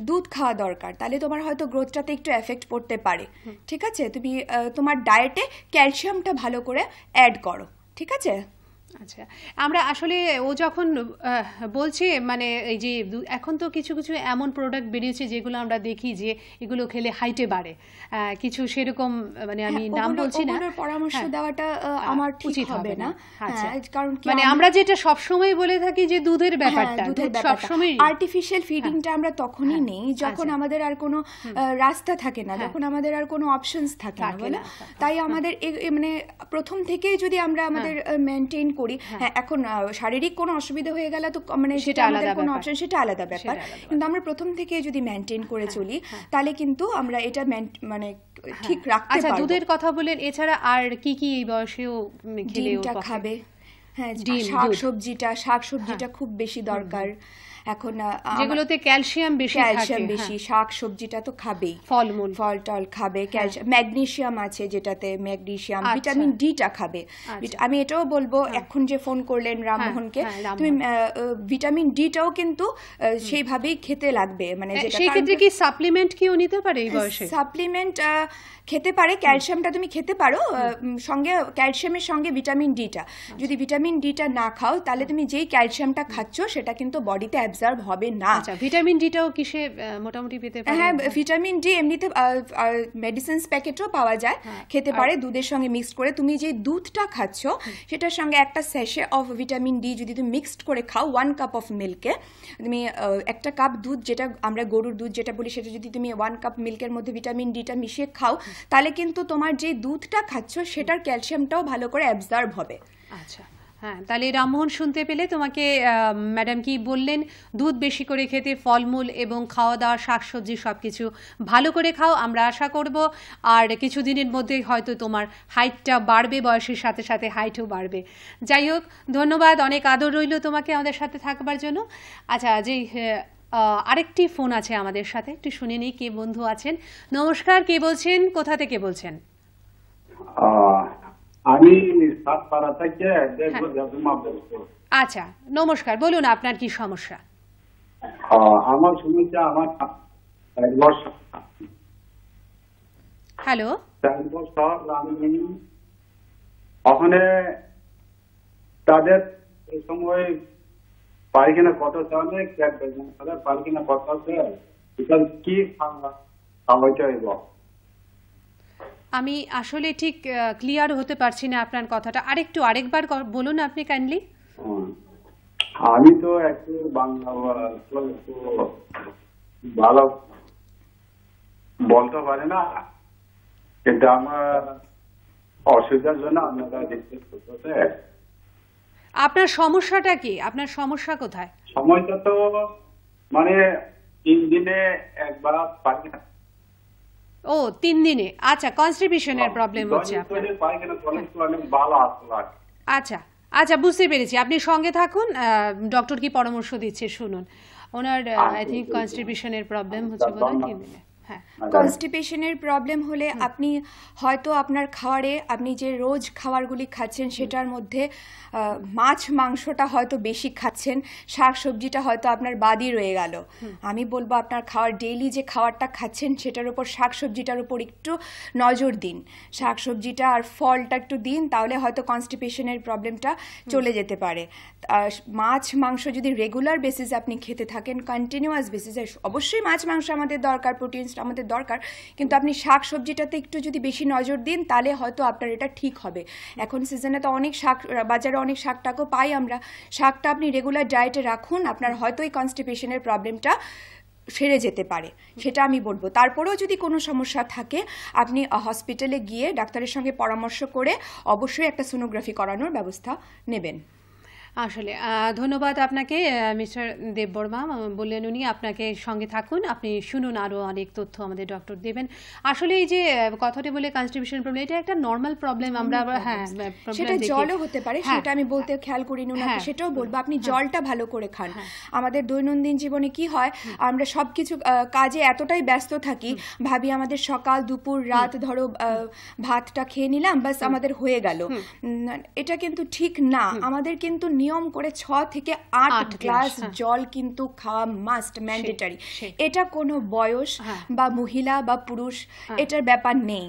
দুধ খাওয়া দরকার তাহলে তোমার হয়তো গ্রোথটাতে একটু এফেক্ট পড়তে পারে ঠিক আছে তুমি তোমার ডায়েটে ক্যালসিয়ামটা ভালো করে অ্যাড করো ঠিক আছে আচ্ছা আমরা আসলে ও যখন বলছে মানে এই যে এখন তো কিছু কিছু এমন প্রোডাক্ট বেরিয়েছে যেগুলো আমরা দেখি যে এগুলো খেলে হাইটে বাড়ে কিছু সেরকম মানে আমি হ্যাঁ, নাম বলছি না পরামর্শ হ্যাঁ। দেওয়াটা আমার উচিত হবে না হ্যাঁ, আচ্ছা। কারণ মানে আমরা যেটা সব সময় বলে থাকি যে দুধের ব্যাপারটা সব সময় আর্টিফিশিয়াল ফিডিংটা আমরা তখনই নেই আচ্ছা। যখন আমাদের আর কোনো রাস্তা থাকে না যখন আমাদের আর কোনো অপশনস থাকে না তাই আমাদের মানে প্রথম থেকেই যদি আমরা আমাদের মেনটেন করি করি হ্যাঁ, হ্যাঁ এখন শারীরিক কোনো অসুবিধা হয়ে গেলে তো মানে সেটা আলাদা কোনো অপশন সেটা আলাদা ব্যাপার কিন্তু আমরা প্রথম থেকে যদি মেনটেন করে হ্যাঁ, চলি হ্যাঁ। তাহলে কিন্তু আমরা এটা মানে ঠিক রাখতে আচ্ছা, পারবো দুধের কথা বলেন এছাড়া আর কি কি এই বয়সেও খেলে খাবে হ্যাঁ শাক সবজিটা শাক সবজিটা খুব বেশি দরকার এখন যেগুলোতে ক্যালসিয়াম বেশি ক্যালসিয়াম হ্যাঁ। বেশি শাক সবজিটা তো খাবেই ফলমূল ফল টল খাবে হ্যাঁ। ক্যালসিয়াম ম্যাগনেশিয়াম আছে যেটাতে ম্যাগনেশিয়াম আচ্ছা। ভিটামিন ডিটা খাবে আচ্ছা। আমি এটাও বলবো হ্যাঁ। এখন যে ফোন করলেন রামমোহনকে তুমি ভিটামিন ডিটাও কিন্তু সেইভাবেই খেতে লাগবে মানে সেই ক্ষেত্রে কি সাপ্লিমেন্ট কিও নিতে পারে এই বয়সে সাপ্লিমেন্ট খেতে পারে ক্যালসিয়ামটা তুমি খেতে পারো সঙ্গে ক্যালসিয়ামের সঙ্গে ভিটামিন ডিটা আচ্ছা। যদি ভিটামিন ডিটা না খাও তাহলে তুমি যেই ক্যালসিয়ামটা খাচ্ছ সেটা কিন্তু বডিতে অ্যাবজার্ব হবে না আচ্ছা, ভিটামিন ডিটাও কিসে মোটামুটি পেতে পারে হ্যাঁ, হ্যাঁ। ভিটামিন ডি এমনিতে মেডিসিনস প্যাকেটও পাওয়া যায় হ্যাঁ, খেতে পারে দুধের সঙ্গে মিক্সড করে তুমি যে দুধটা খাচ্ছ সেটার সঙ্গে একটা স্যাশে অফ ভিটামিন ডি যদি তুমি মিক্সড করে খাও ওয়ান কাপ অফ মিল্কে তুমি একটা কাপ দুধ যেটা আমরা গরুর দুধ যেটা বলি সেটা যদি তুমি ওয়ান কাপ মিল্কের মধ্যে ভিটামিন ডিটা মিশিয়ে খাও তাহলে কিন্তু তোমার যে দুধটা খাচ্ছ সেটার ক্যালসিয়ামটাও ভালো করে অ্যাবজার্ভ হবে আচ্ছা হ্যাঁ তাহলে রামমোহন শুনতে পেলে তোমাকে ম্যাডাম কি বললেন দুধ বেশি করে খেতে ফলমূল এবং খাওয়া দাওয়া শাকসবজি সব কিছু ভালো করে খাও আমরা আশা করব আর কিছুদিনের মধ্যে হয়তো তোমার হাইটটা বাড়বে বয়সের সাথে সাথে হাইটও বাড়বে যাই হোক ধন্যবাদ অনেক আদর রইল তোমাকে আমাদের সাথে থাকবার জন্য আচ্ছা যেই আরেকটি ফোন আছে আমাদের সাথে একটু শুনে নিই কে বন্ধু আছেন নমস্কার কে বলছেন কোথা থেকে বলছেন আমি সাতপাড়া থেকে হ্যাঁ। আচ্ছা নমস্কার বলুন আপনার কি সমস্যা আমার সমস্যা আমার হ্যালো ওখানে তাদের সময় পায়খানা কত চলে পেট বেদনা করে পায়খানা কত আছে কি খাওয়াইতে আমি আসলে ঠিক ক্লিয়ার হতে পারছি না আপনার কথাটা আরেকটু আরেকবার বলুন আপনি কাইন্ডলি আমি তো একটু বাংলা ভালো বলতে পারে না কিন্তু আমার অসুবিধার জন্য আপনারা দেখতে আপনার সমস্যাটা কি আপনার সমস্যা কোথায় সময়টা তো মানে তিন দিনে একবার পায়খানা ও তিন দিনে আচ্ছা কনস্টিপেশনের প্রবলেম হ্যাঁ, হচ্ছে আপনার আচ্ছা আচ্ছা বুঝতে পেরেছি আপনি সঙ্গে থাকুন ডক্টর কি পরামর্শ দিচ্ছে শুনুন ওনার আই থিঙ্ক কনস্টিপেশনের প্রবলেম হচ্ছে বলেন কি দিনে কনস্টিপেশনের হ্যাঁ, আচ্ছা। প্রবলেম হলে আপনি হয়তো আপনার খাওয়ারে আপনি যে রোজ খাবারগুলি খাচ্ছেন সেটার মধ্যে মাছ মাংসটা হয়তো বেশি খাচ্ছেন শাক সবজিটা হয়তো আপনার বাদই রয়ে গেল আমি বলবো আপনার খাওয়ার ডেইলি যে খাবারটা খাচ্ছেন সেটার উপর শাক সবজিটার উপর একটু নজর দিন শাক সবজিটা আর ফলটা একটু দিন তাহলে হয়তো কনস্টিপেশনের প্রবলেমটা চলে যেতে পারে মাছ মাংস যদি রেগুলার বেসিসে আপনি খেতে থাকেন কন্টিনিউয়াস বেসিসে অবশ্যই মাছ মাংস আমাদের দরকার প্রোটিনস আমাদের দরকার কিন্তু আপনি শাক সবজিটাতে একটু যদি বেশি নজর দিন তাহলে হয়তো আপনার এটা ঠিক হবে এখন সিজনে তো অনেক শাক বাজারে অনেক শাক টাকও পাই আমরা শাকটা আপনি রেগুলার ডায়েটে রাখুন আপনার হয়তো এই কনস্টিপেশনের প্রবলেমটা সেরে যেতে পারে সেটা আমি বলবো তারপরেও যদি কোনো সমস্যা থাকে আপনি হসপিটালে গিয়ে ডাক্তারের সঙ্গে পরামর্শ করে অবশ্যই একটা সোনোগ্রাফি করানোর ব্যবস্থা নেবেন আসলে ধন্যবাদ আপনাকে মিস্টার দেব বর্মা বললেন উনি আপনাকে সঙ্গে থাকুন আপনি শুনুন আরও অনেক তথ্য আমাদের ডক্টর দেবেন আসলে এই যে কথাটা বলে কনস্টিটিউশন প্রবলেম এটা একটা নর্মাল প্রবলেম আমরা হ্যাঁ সেটা জলও হতে পারে হ্যাঁ। সেটা আমি বলতে খেয়াল করি না হ্যাঁ। সেটাও বলবো আপনি হ্যাঁ। জলটা ভালো করে খান আমাদের দৈনন্দিন জীবনে কি হয় আমরা সব কিছু কাজে এতটাই ব্যস্ত থাকি ভাবি আমাদের সকাল দুপুর রাত ধরো ভাতটা খেয়ে নিলাম বাস আমাদের হয়ে গেল এটা কিন্তু ঠিক না আমাদের কিন্তু নিয়ম করে ছ থেকে আট গ্লাস হ্যাঁ। জল কিন্তু খাওয়া মাস্ট ম্যান্ডেটারি এটা কোনো বয়স হ্যাঁ। বা মহিলা বা পুরুষ হ্যাঁ। এটার ব্যাপার নেই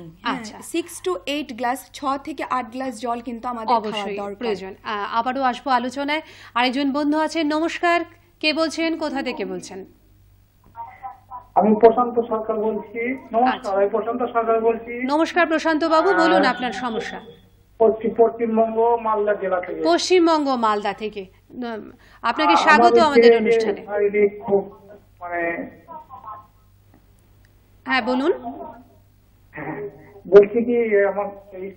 সিক্স টু এইট গ্লাস ছ থেকে আট গ্লাস জল কিন্তু আমাদের অবশ্যই প্রয়োজন আবারও আসবো আলোচনায় আরেকজন বন্ধু আছেন নমস্কার কে বলছেন কোথা থেকে বলছেন আমি প্রশান্ত সরকার বলছি নমস্কার আচ্ছা। আমি প্রশান্ত সরকার বলছি নমস্কার প্রশান্ত বাবু বলুন আপনার সমস্যা পশ্চিমবঙ্গ মালদা জেলা থেকে পশ্চিমবঙ্গ মালদা থেকে আপনাকে স্বাগত আমাদের অনুষ্ঠানে মানে, হ্যাঁ বলুন হ্যাঁ, বলছি কি আমার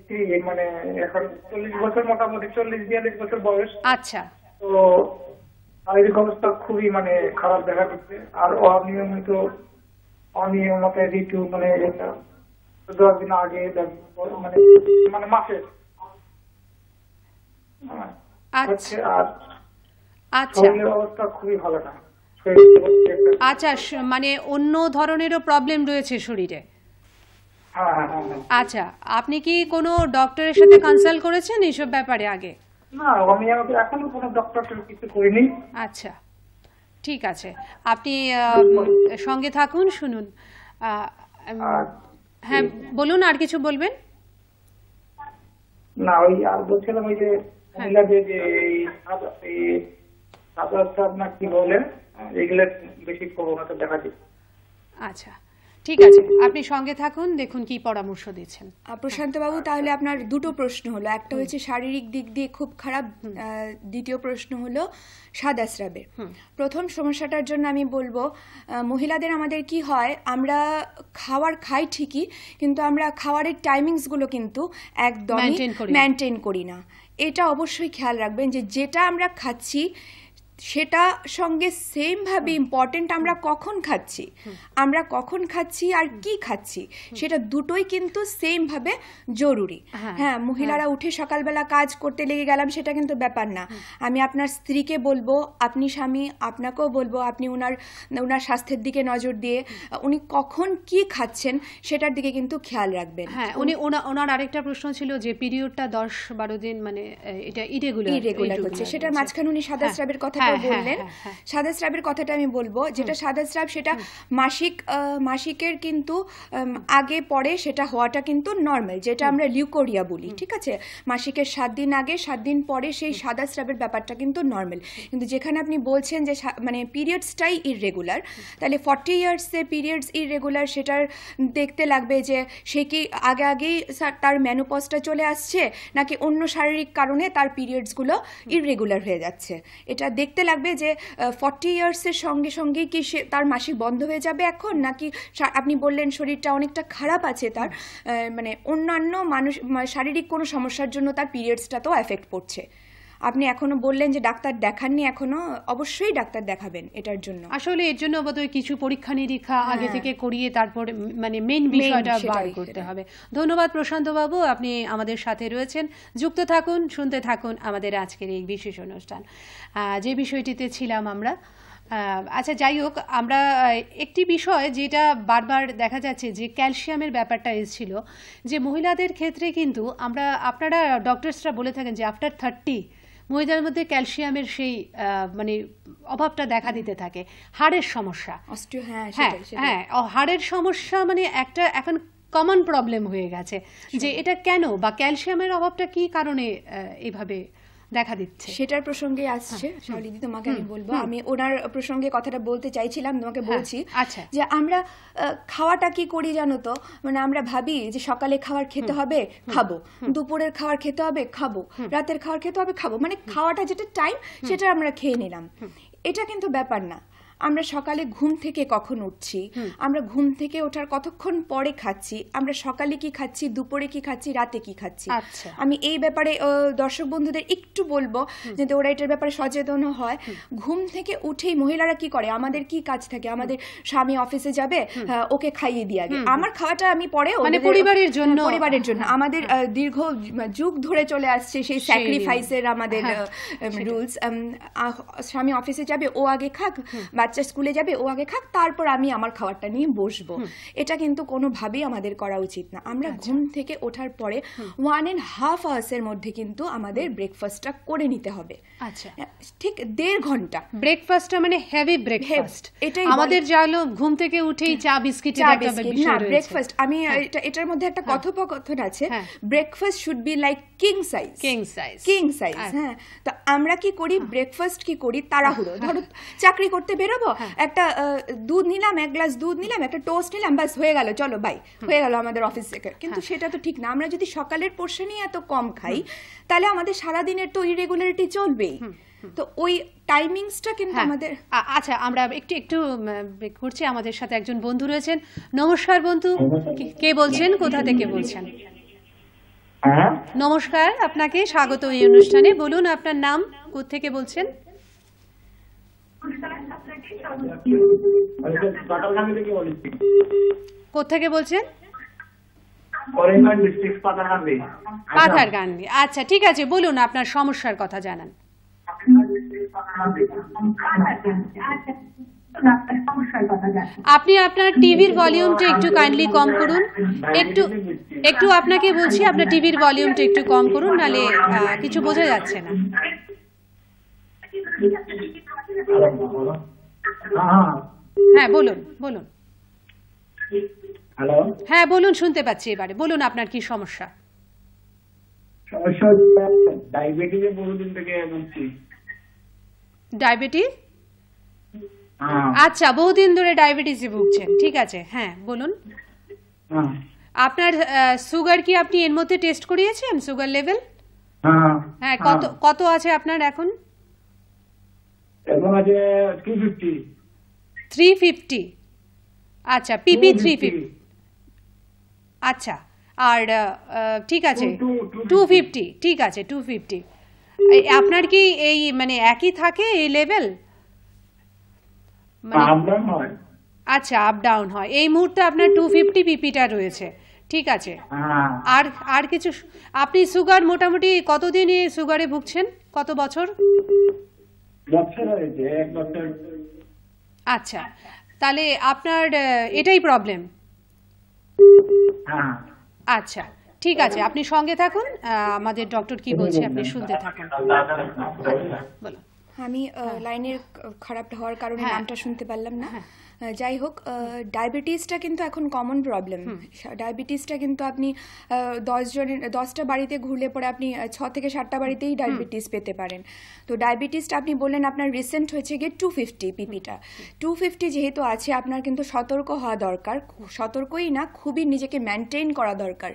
স্ত্রী মানে এখন চল্লিশ বছর মোটামুটি চল্লিশ বিয়াল্লিশ বছর বয়স আচ্ছা তো শারীরিক অবস্থা খুবই মানে খারাপ দেখা দিচ্ছে আর অনিয়মিত অনিয়মিত ঋতু মানে দশ দিন আগে মানে মানে মাসে আচ্ছা আচ্ছা, আচ্ছা মানে অন্য ধরনেরও প্রবলেম রয়েছে শরীরে হ্যাঁ, হ্যাঁ, হ্যাঁ, আচ্ছা আপনি কি কোনো ডক্টরের সাথে কনসাল্ট করেছেন এইসব ব্যাপারে আগে আচ্ছা ঠিক আছে আপনি সঙ্গে থাকুন শুনুন হ্যাঁ বলুন আর কিছু বলবেন না ওই আর বলছিলাম ওই যে মহিলাদের হ্যাঁ। এই সাদা না কি বলেন এগুলো বেশি প্রবণতা দেখা যায় আচ্ছা ঠিক আছে আপনি সঙ্গে থাকুন দেখুন কি পরামর্শ দিচ্ছেন প্রশান্ত বাবু তাহলে আপনার দুটো প্রশ্ন হলো একটা হচ্ছে শারীরিক দিক দিয়ে খুব খারাপ দ্বিতীয় প্রশ্ন হলো সাদা স্রাবের প্রথম সমস্যাটার জন্য আমি বলবো মহিলাদের আমাদের কি হয় আমরা খাওয়ার খাই ঠিকই কিন্তু আমরা খাওয়ারের টাইমিংসগুলো কিন্তু একদম মেনটেন করি না এটা অবশ্যই খেয়াল রাখবেন যে যেটা আমরা খাচ্ছি সেটা সঙ্গে সেমভাবে ইম্পর্টেন্ট আমরা কখন খাচ্ছি আমরা কখন খাচ্ছি আর কি খাচ্ছি সেটা দুটোই কিন্তু সেমভাবে জরুরি হ্যাঁ, হ্যাঁ মহিলারা হ্যাঁ। উঠে সকালবেলা কাজ করতে লেগে গেলাম সেটা কিন্তু ব্যাপার না আমি আপনার স্ত্রীকে বলবো আপনি স্বামী আপনাকেও বলবো আপনি ওনার ওনার স্বাস্থ্যের দিকে নজর দিয়ে উনি কখন কি খাচ্ছেন সেটার দিকে কিন্তু খেয়াল রাখবেন হ্যাঁ উনি ওনার আরেকটা প্রশ্ন ছিল যে পিরিয়ডটা দশ বারো দিন মানে এটা ইরেগুলার ইরেগুলার হচ্ছে সেটার মাঝখানে উনি সাদা হ্যাঁ, স্রাবের কথা হ্যাঁ, হ্যাঁ, বললেন হ্যাঁ, সাদা স্রাবের কথাটা আমি বলবো যেটা সাদা স্রাব সেটা মাসিক মাসিকের কিন্তু আগে পরে সেটা হওয়াটা কিন্তু নর্মাল যেটা আমরা লিউকোরিয়া বলি ঠিক আছে মাসিকের সাত দিন আগে সাত দিন পরে সেই সাদা স্রাবের ব্যাপারটা কিন্তু নর্মাল কিন্তু যেখানে আপনি বলছেন যে মানে পিরিয়ডসটাই ইররেগুলার তাহলে ফর্টি ইয়ার্সে পিরিয়ডস ইররেগুলার সেটার দেখতে লাগবে যে সে কি আগে আগেই তার ম্যানোপসটা চলে আসছে নাকি অন্য শারীরিক কারণে তার পিরিয়ডসগুলো ইররেগুলার হয়ে যাচ্ছে এটা দেখতে দেখতে লাগবে যে ফর্টি ইয়ার্সের সঙ্গে সঙ্গে কি সে তার মাসিক বন্ধ হয়ে যাবে এখন নাকি আপনি বললেন শরীরটা অনেকটা খারাপ আছে তার মানে অন্যান্য মানুষ শারীরিক কোনো সমস্যার জন্য তার পিরিয়ডসটা তো অ্যাফেক্ট পড়ছে আপনি এখনো বললেন যে ডাক্তার দেখাননি এখনও অবশ্যই ডাক্তার দেখাবেন এটার জন্য আসলে এর জন্য বোধহয় কিছু পরীক্ষা নিরীক্ষা হ্যাঁ। আগে থেকে করিয়ে তারপর মানে মেন বিষয়টা বার করতে হবে ধন্যবাদ প্রশান্ত বাবু আপনি আমাদের সাথে রয়েছেন যুক্ত থাকুন শুনতে থাকুন আমাদের আজকের এই বিশেষ অনুষ্ঠান যে বিষয়টিতে ছিলাম আমরা আচ্ছা যাই হোক আমরা একটি বিষয় যেটা বারবার দেখা যাচ্ছে যে ক্যালসিয়ামের ব্যাপারটা এসেছিল যে মহিলাদের ক্ষেত্রে কিন্তু আমরা আপনারা ডক্টরসরা বলে থাকেন যে আফটার থার্টি মহিলাদের মধ্যে ক্যালসিয়ামের সেই মানে অভাবটা দেখা দিতে থাকে হাড়ের সমস্যা হ্যাঁ হ্যাঁ, হ্যাঁ হাড়ের সমস্যা মানে একটা এখন কমন প্রবলেম হয়ে গেছে যে এটা কেন বা ক্যালসিয়ামের অভাবটা কি কারণে এভাবে দেখা দিচ্ছে সেটার প্রসঙ্গে আসছে দিদি হ্যাঁ, তোমাকে আমি বলবো আমি ওনার প্রসঙ্গে কথাটা বলতে চাইছিলাম তোমাকে হ্যাঁ, বলছি আচ্ছা। যে আমরা খাওয়াটা কি করি জানো তো মানে আমরা ভাবি যে সকালে খাবার খেতে হবে খাবো দুপুরের খাবার খেতে হবে খাবো রাতের খাবার খেতে হবে খাবো মানে খাওয়াটা যেটা টাইম সেটা আমরা খেয়ে নিলাম এটা কিন্তু ব্যাপার না আমরা সকালে ঘুম থেকে কখন উঠছি আমরা ঘুম থেকে ওঠার কতক্ষণ পরে খাচ্ছি আমরা সকালে কি খাচ্ছি দুপুরে কি খাচ্ছি রাতে কি খাচ্ছি আচ্ছা। আমি এই ব্যাপারে দর্শক বন্ধুদের একটু বলবো যাতে ওরা এটার ব্যাপারে সচেতন হয় ঘুম থেকে উঠেই মহিলারা কি করে আমাদের কি কাজ থাকে আমাদের স্বামী অফিসে যাবে হ্যাঁ, ওকে খাইয়ে দিয়ে আগে আমার খাওয়াটা আমি পরে মানে পরিবারের হ্যাঁ, জন্য পরিবারের জন্য হ্যাঁ। আমাদের দীর্ঘ যুগ ধরে চলে আসছে সেই স্যাক্রিফাইসের আমাদের রুলস স্বামী অফিসে যাবে ও আগে খাক বা বাচ্চা স্কুলে যাবে ও আগে খাক তারপর আমি আমার খাবারটা নিয়ে বসবো এটা কিন্তু কোনোভাবেই আমাদের করা উচিত না আমরা আচ্ছা। ঘুম থেকে ওঠার পরে ওয়ান অ্যান্ড হাফ আওয়ার্সের মধ্যে কিন্তু আমাদের ব্রেকফাস্টটা করে নিতে হবে আচ্ছা ঠিক দেড় ঘন্টা ব্রেকফাস্টটা মানে হেভি ব্রেকফাস্ট এটাই আমাদের যা হলো ঘুম থেকে উঠেই হ্যাঁ। চা বিস্কিট চা বিস্কিট না ব্রেকফাস্ট আমি হ্যাঁ। এটার মধ্যে একটা হ্যাঁ। কথোপকথন আছে breakfast should be like king size king size king size হ্যাঁ তো আমরা কি করি ব্রেকফাস্ট কি করি তাড়াহুড়ো ধরো চাকরি করতে বেরো নেবো হ্যাঁ। একটা দুধ নিলাম এক গ্লাস দুধ নিলাম একটা টোস্ট নিলাম ব্যাস হয়ে গেল চলো বাই হয়ে গেল আমাদের অফিস থেকে হ্যাঁ। কিন্তু সেটা তো ঠিক না আমরা যদি সকালের পোর্শনই এত কম খাই তাহলে আমাদের সারাদিনের তো ইরেগুলারিটি চলবেই তো ওই টাইমিংসটা কিন্তু হ্যাঁ। আমাদের আচ্ছা আমরা একটু একটু করছি আমাদের সাথে একজন বন্ধু রয়েছেন নমস্কার বন্ধু কে বলছেন কোথা থেকে বলছেন নমস্কার আপনাকে স্বাগত এই অনুষ্ঠানে বলুন আপনার নাম কোথেকে বলছেন কোথেকে বলছেন পাথার গান্ধী আচ্ছা ঠিক আছে বলুন আপনার সমস্যার কথা জানান আপনি আপনার টিভির ভলিউমটা একটু কাইন্ডলি কম করুন একটু একটু আপনাকে বলছি আপনার টিভির ভলিউমটা একটু কম করুন নালে কিছু বোঝা যাচ্ছে না হ্যাঁ বলুন বলুন হ্যালো হ্যাঁ বলুন শুনতে পাচ্ছি এবারে বলুন আপনার কি সমস্যা সমস্যা ডায়াবেটিস হ্যাঁ। আচ্ছা বহুদিন ধরে ডায়াবেটিসে ভুগছেন ঠিক আছে হ্যাঁ বলুন হ্যাঁ। আপনার সুগার কি আপনি এর মধ্যে টেস্ট করিয়েছেন সুগার হ্যাঁ। লেভেল হ্যাঁ কত কত আছে আপনার এখন এবং আছে থ্রি ফিফটি থ্রি ফিফটি আচ্ছা পিপি থ্রি ফিফটি আচ্ছা আর ঠিক আছে টু ফিফটি ঠিক আছে টু ফিফটি আপনার কি এই মানে একই থাকে এই লেভেল মানে- আচ্ছা আপ ডাউন হয় এই মুহূর্তে আপনার টু ফিফটি পিপিটা রয়েছে ঠিক আছে হ্যাঁ। আর আর কিছু আপনি সুগার মোটামুটি কতদিন সুগারে ভুগছেন কত বছর আচ্ছা তাহলে আপনার এটাই প্রবলেম হ্যাঁ। আচ্ছা ঠিক আছে আপনি সঙ্গে থাকুন আমাদের ডক্টর কি বলছে আপনি শুনতে থাকুন আমি হ্যাঁ। লাইনের খারাপ হওয়ার কারণে হ্যাঁ। নামটা শুনতে পারলাম না যাই হোক ডায়াবেটিসটা কিন্তু এখন কমন প্রবলেম ডায়াবেটিসটা কিন্তু আপনি দশজনের দশটা বাড়িতে ঘুরলে পরে আপনি ছ থেকে সাতটা বাড়িতেই ডায়াবেটিস পেতে পারেন তো ডায়াবেটিসটা আপনি বললেন আপনার রিসেন্ট হয়েছে গিয়ে টু ফিফটি পিপিটা টু ফিফটি যেহেতু আছে আপনার কিন্তু সতর্ক হওয়া দরকার সতর্কই না খুবই নিজেকে মেনটেন করা দরকার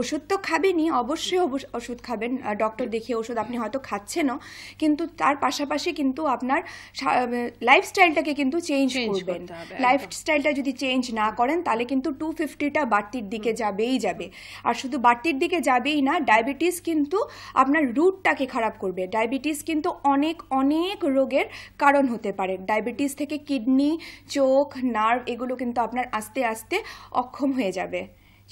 ওষুধ তো খাবেনই অবশ্যই ওষুধ খাবেন ডক্টর দেখিয়ে ওষুধ আপনি হয়তো খাচ্ছেনও কিন্তু তার পাশাপাশি কিন্তু আপনার লাইফস্টাইলটাকে কিন্তু চেঞ্জ করবেন লাইফস্টাইলটা যদি চেঞ্জ না করেন তাহলে কিন্তু টু ফিফটিটা বাড়তির দিকে যাবেই যাবে আর শুধু বাড়তির দিকে যাবেই না ডায়াবেটিস কিন্তু আপনার রুটটাকে খারাপ করবে ডায়াবেটিস কিন্তু অনেক অনেক রোগের কারণ হতে পারে ডায়াবেটিস থেকে কিডনি চোখ নার্ভ এগুলো কিন্তু আপনার আস্তে আস্তে অক্ষম হয়ে যাবে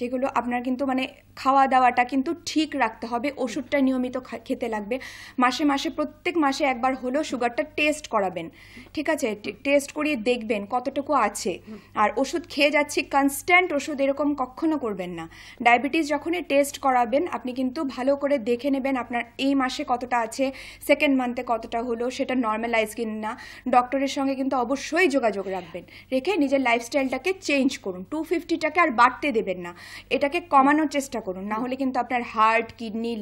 যেগুলো আপনার কিন্তু মানে খাওয়া দাওয়াটা কিন্তু ঠিক রাখতে হবে ওষুধটা নিয়মিত খেতে লাগবে মাসে মাসে প্রত্যেক মাসে একবার হলেও সুগারটা টেস্ট করাবেন ঠিক আছে টেস্ট করিয়ে দেখবেন কতটুকু আছে আর ওষুধ খেয়ে যাচ্ছি কনস্ট্যান্ট ওষুধ এরকম কখনো করবেন না ডায়াবেটিস যখনই টেস্ট করাবেন আপনি কিন্তু ভালো করে দেখে নেবেন আপনার এই মাসে কতটা আছে সেকেন্ড মান্থে কতটা হলো সেটা নর্মালাইজ কিন না ডক্টরের সঙ্গে কিন্তু অবশ্যই যোগাযোগ রাখবেন রেখে নিজের লাইফস্টাইলটাকে চেঞ্জ করুন টু ফিফটিটাকে আর বাড়তে দেবেন না এটাকে কমানোর চেষ্টা করুন না হলে কিন্তু আপনার হার্ট কিডনি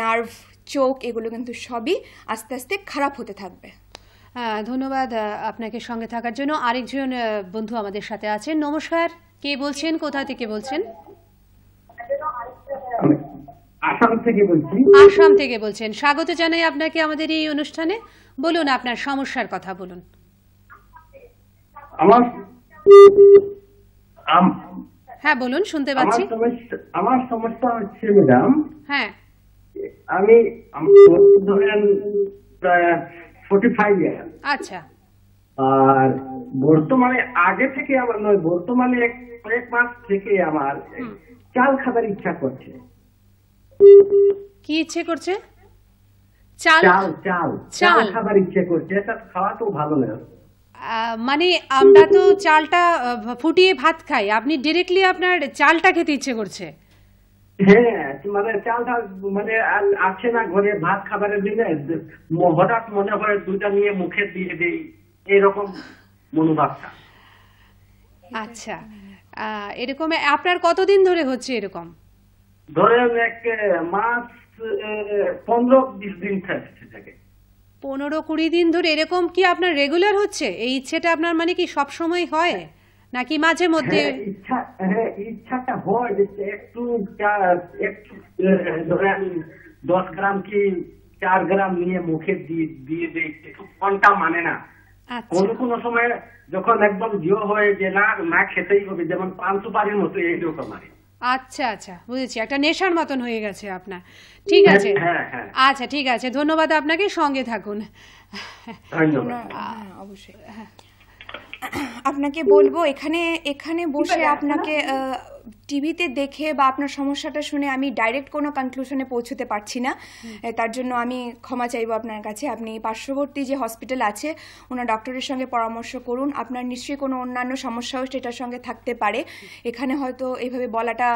নার্ভ চোখ এগুলো কিন্তু সবই আস্তে আস্তে খারাপ হতে থাকবে ধন্যবাদ আপনাকে সঙ্গে থাকার জন্য আরেকজন বন্ধু আমাদের সাথে আছেন নমস্কার কে বলছেন কোথা থেকে বলছেন আসাম থেকে আসাম থেকে বলছেন স্বাগত জানাই আপনাকে আমাদের এই অনুষ্ঠানে বলুন আপনার সমস্যার কথা বলুন আমার হ্যাঁ বলুন শুনতে পাচ্ছি আমার সমস্যা হচ্ছে ম্যাডাম হ্যাঁ আমি ধরেন আচ্ছা আর বর্তমানে আগে থেকে আমার নয় বর্তমানে কয়েক মাস থেকে আমার চাল খাবার ইচ্ছা করছে কি ইচ্ছে করছে চাল চাল চাল খাবার ইচ্ছে করছে এটা খাওয়া তো ভালো না মানে আমরা তো চালটা ফুটিয়ে ভাত খাই আপনি ডিরেক্টলি আপনার চালটা খেতে ইচ্ছে করছে হ্যাঁ মানে চাল ডাল মানে আছে না ঘরে ভাত খাবারের জন্য হঠাৎ মনে করে দুইটা নিয়ে মুখে দিয়ে দেই এরকম মনোভাবটা আচ্ছা এরকম আপনার কতদিন ধরে হচ্ছে এরকম ধরে এক মাস পনেরো বিশ দিন থেকে পনেরো কুড়ি দিন ধরে এরকম কি আপনার রেগুলার হচ্ছে এই ইচ্ছেটা আপনার মানে কি সব সময় হয় নাকি মাঝে মধ্যে হ্যাঁ, হ্যাঁ, ইচ্ছাটা হয় একটু একটু দশ গ্রাম কি চার গ্রাম নিয়ে মুখে দিয়ে দিয়ে দেয় একটু মানে না আচ্ছা। কোনো কোনো সময় যখন একদম জিও হয়ে যে না না খেতেই হবে যেমন পান সুপারির মতো এইরকম আর আচ্ছা আচ্ছা বুঝেছি একটা নেশার মতন হয়ে গেছে আপনার ঠিক হ্যাঁ, আছে হ্যাঁ, হ্যাঁ। আচ্ছা ঠিক আছে ধন্যবাদ আপনাকে সঙ্গে থাকুন অবশ্যই আপনাকে বলবো এখানে এখানে বসে আপনাকে টিভিতে দেখে বা আপনার সমস্যাটা শুনে আমি ডাইরেক্ট কোনো কনক্লুশনে পৌঁছতে পারছি না তার জন্য আমি ক্ষমা চাইবো আপনার কাছে আপনি পার্শ্ববর্তী যে হসপিটাল আছে ওনার ডক্টরের সঙ্গে পরামর্শ করুন আপনার নিশ্চয়ই কোনো অন্যান্য সমস্যাও সেটার সঙ্গে থাকতে পারে এখানে হয়তো এইভাবে বলাটা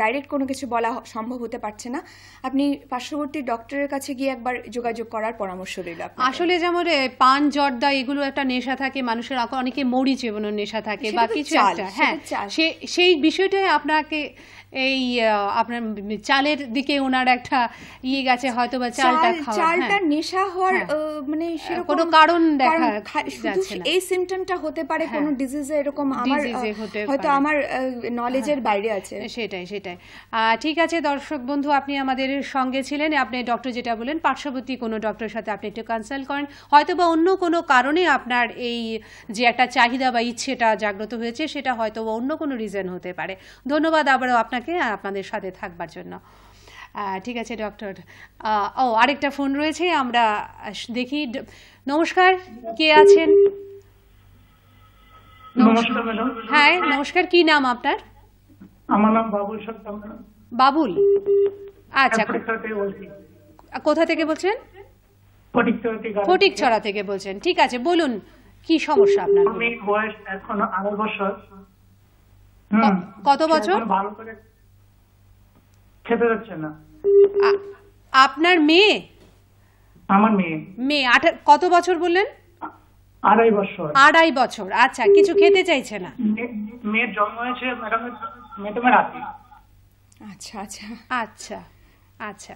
ডাইরেক্ট কোনো কিছু বলা সম্ভব হতে পারছে না আপনি পার্শ্ববর্তী ডক্টরের কাছে গিয়ে একবার যোগাযোগ করার পরামর্শ দিল আসলে যেমন পান জর্দা এগুলো একটা নেশা থাকে মানুষের অনেকে মরিচ এবং নেশা থাকে বা কিছু একটা হ্যাঁ সেই বিষয়টা আপনাকে এই আপনার চালের দিকে ওনার একটা ইয়ে গেছে হয়তো বা চালটা হ্যাঁ। চালটা নেশা হওয়ার হ্যাঁ। মানে কোনো কারণ দেখা এই সিমটমটা হতে পারে কোনো ডিজিজে হ্যাঁ। এরকম আমার হয়তো আমার নলেজের বাইরে আছে সেটাই সেটাই ঠিক আছে দর্শক বন্ধু আপনি আমাদের সঙ্গে ছিলেন আপনি ডক্টর যেটা বলেন পার্শ্ববর্তী কোনো ডক্টর সাথে আপনি একটু কনসাল্ট করেন হয়তো বা অন্য কোনো কারণে আপনার এই যে একটা চাহিদা বা ইচ্ছেটা জাগ্রত হয়েছে সেটা হয়তো অন্য কোনো রিজন হতে পারে ধন্যবাদ আবারও আপনাকে থাকে আর আপনাদের সাথে থাকবার জন্য ঠিক আছে ডক্টর ও আরেকটা ফোন রয়েছে আমরা দেখি নমস্কার কে আছেন হ্যাঁ নমস্কার কি নাম আপনার আমার নাম বাবুল সরকার বাবুল আচ্ছা কোথা থেকে বলছেন ফটিকছড়া থেকে বলছেন ঠিক আছে বলুন কি সমস্যা আপনার বয়স এখন আড়াই বছর কত বছর ভালো করে খেতে যাচ্ছে না আপনার মেয়ে আমার মেয়ে মেয়ে কত বছর বললেন আড়াই বছর আড়াই বছর আচ্ছা কিছু খেতে চাইছে না মেয়ের জন্ম হয়েছে ম্যাডাম আচ্ছা আচ্ছা আচ্ছা আচ্ছা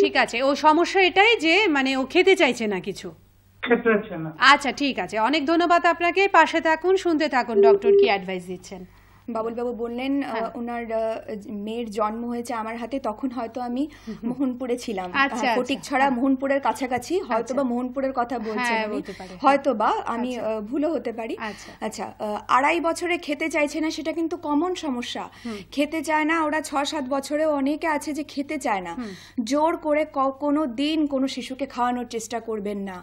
ঠিক আছে ও সমস্যা এটাই যে মানে ও খেতে চাইছে না কিছু আচ্ছা ঠিক আছে অনেক ধন্যবাদ আপনাকে পাশে থাকুন শুনতে থাকুন ডক্টর কি অ্যাডভাইস দিচ্ছেন বাবুলবাবু বললেন ওনার হ্যাঁ। মেয়ের জন্ম হয়েছে আমার হাতে তখন হয়তো আমি মোহনপুরে ছিলাম আচ্ছা, আচ্ছা। ফটিক ছড়া হ্যাঁ। মোহনপুরের কাছাকাছি হয়তো বা আচ্ছা। মোহনপুরের কথা বলছে হয়তো বা আমি ভুলও হতে পারি আচ্ছা আড়াই বছরে খেতে চাইছে না সেটা কিন্তু কমন সমস্যা খেতে চায় না ওরা ছ সাত বছরে অনেকে আছে যে খেতে চায় না জোর করে কোনো দিন কোনো শিশুকে খাওয়ানোর চেষ্টা করবেন না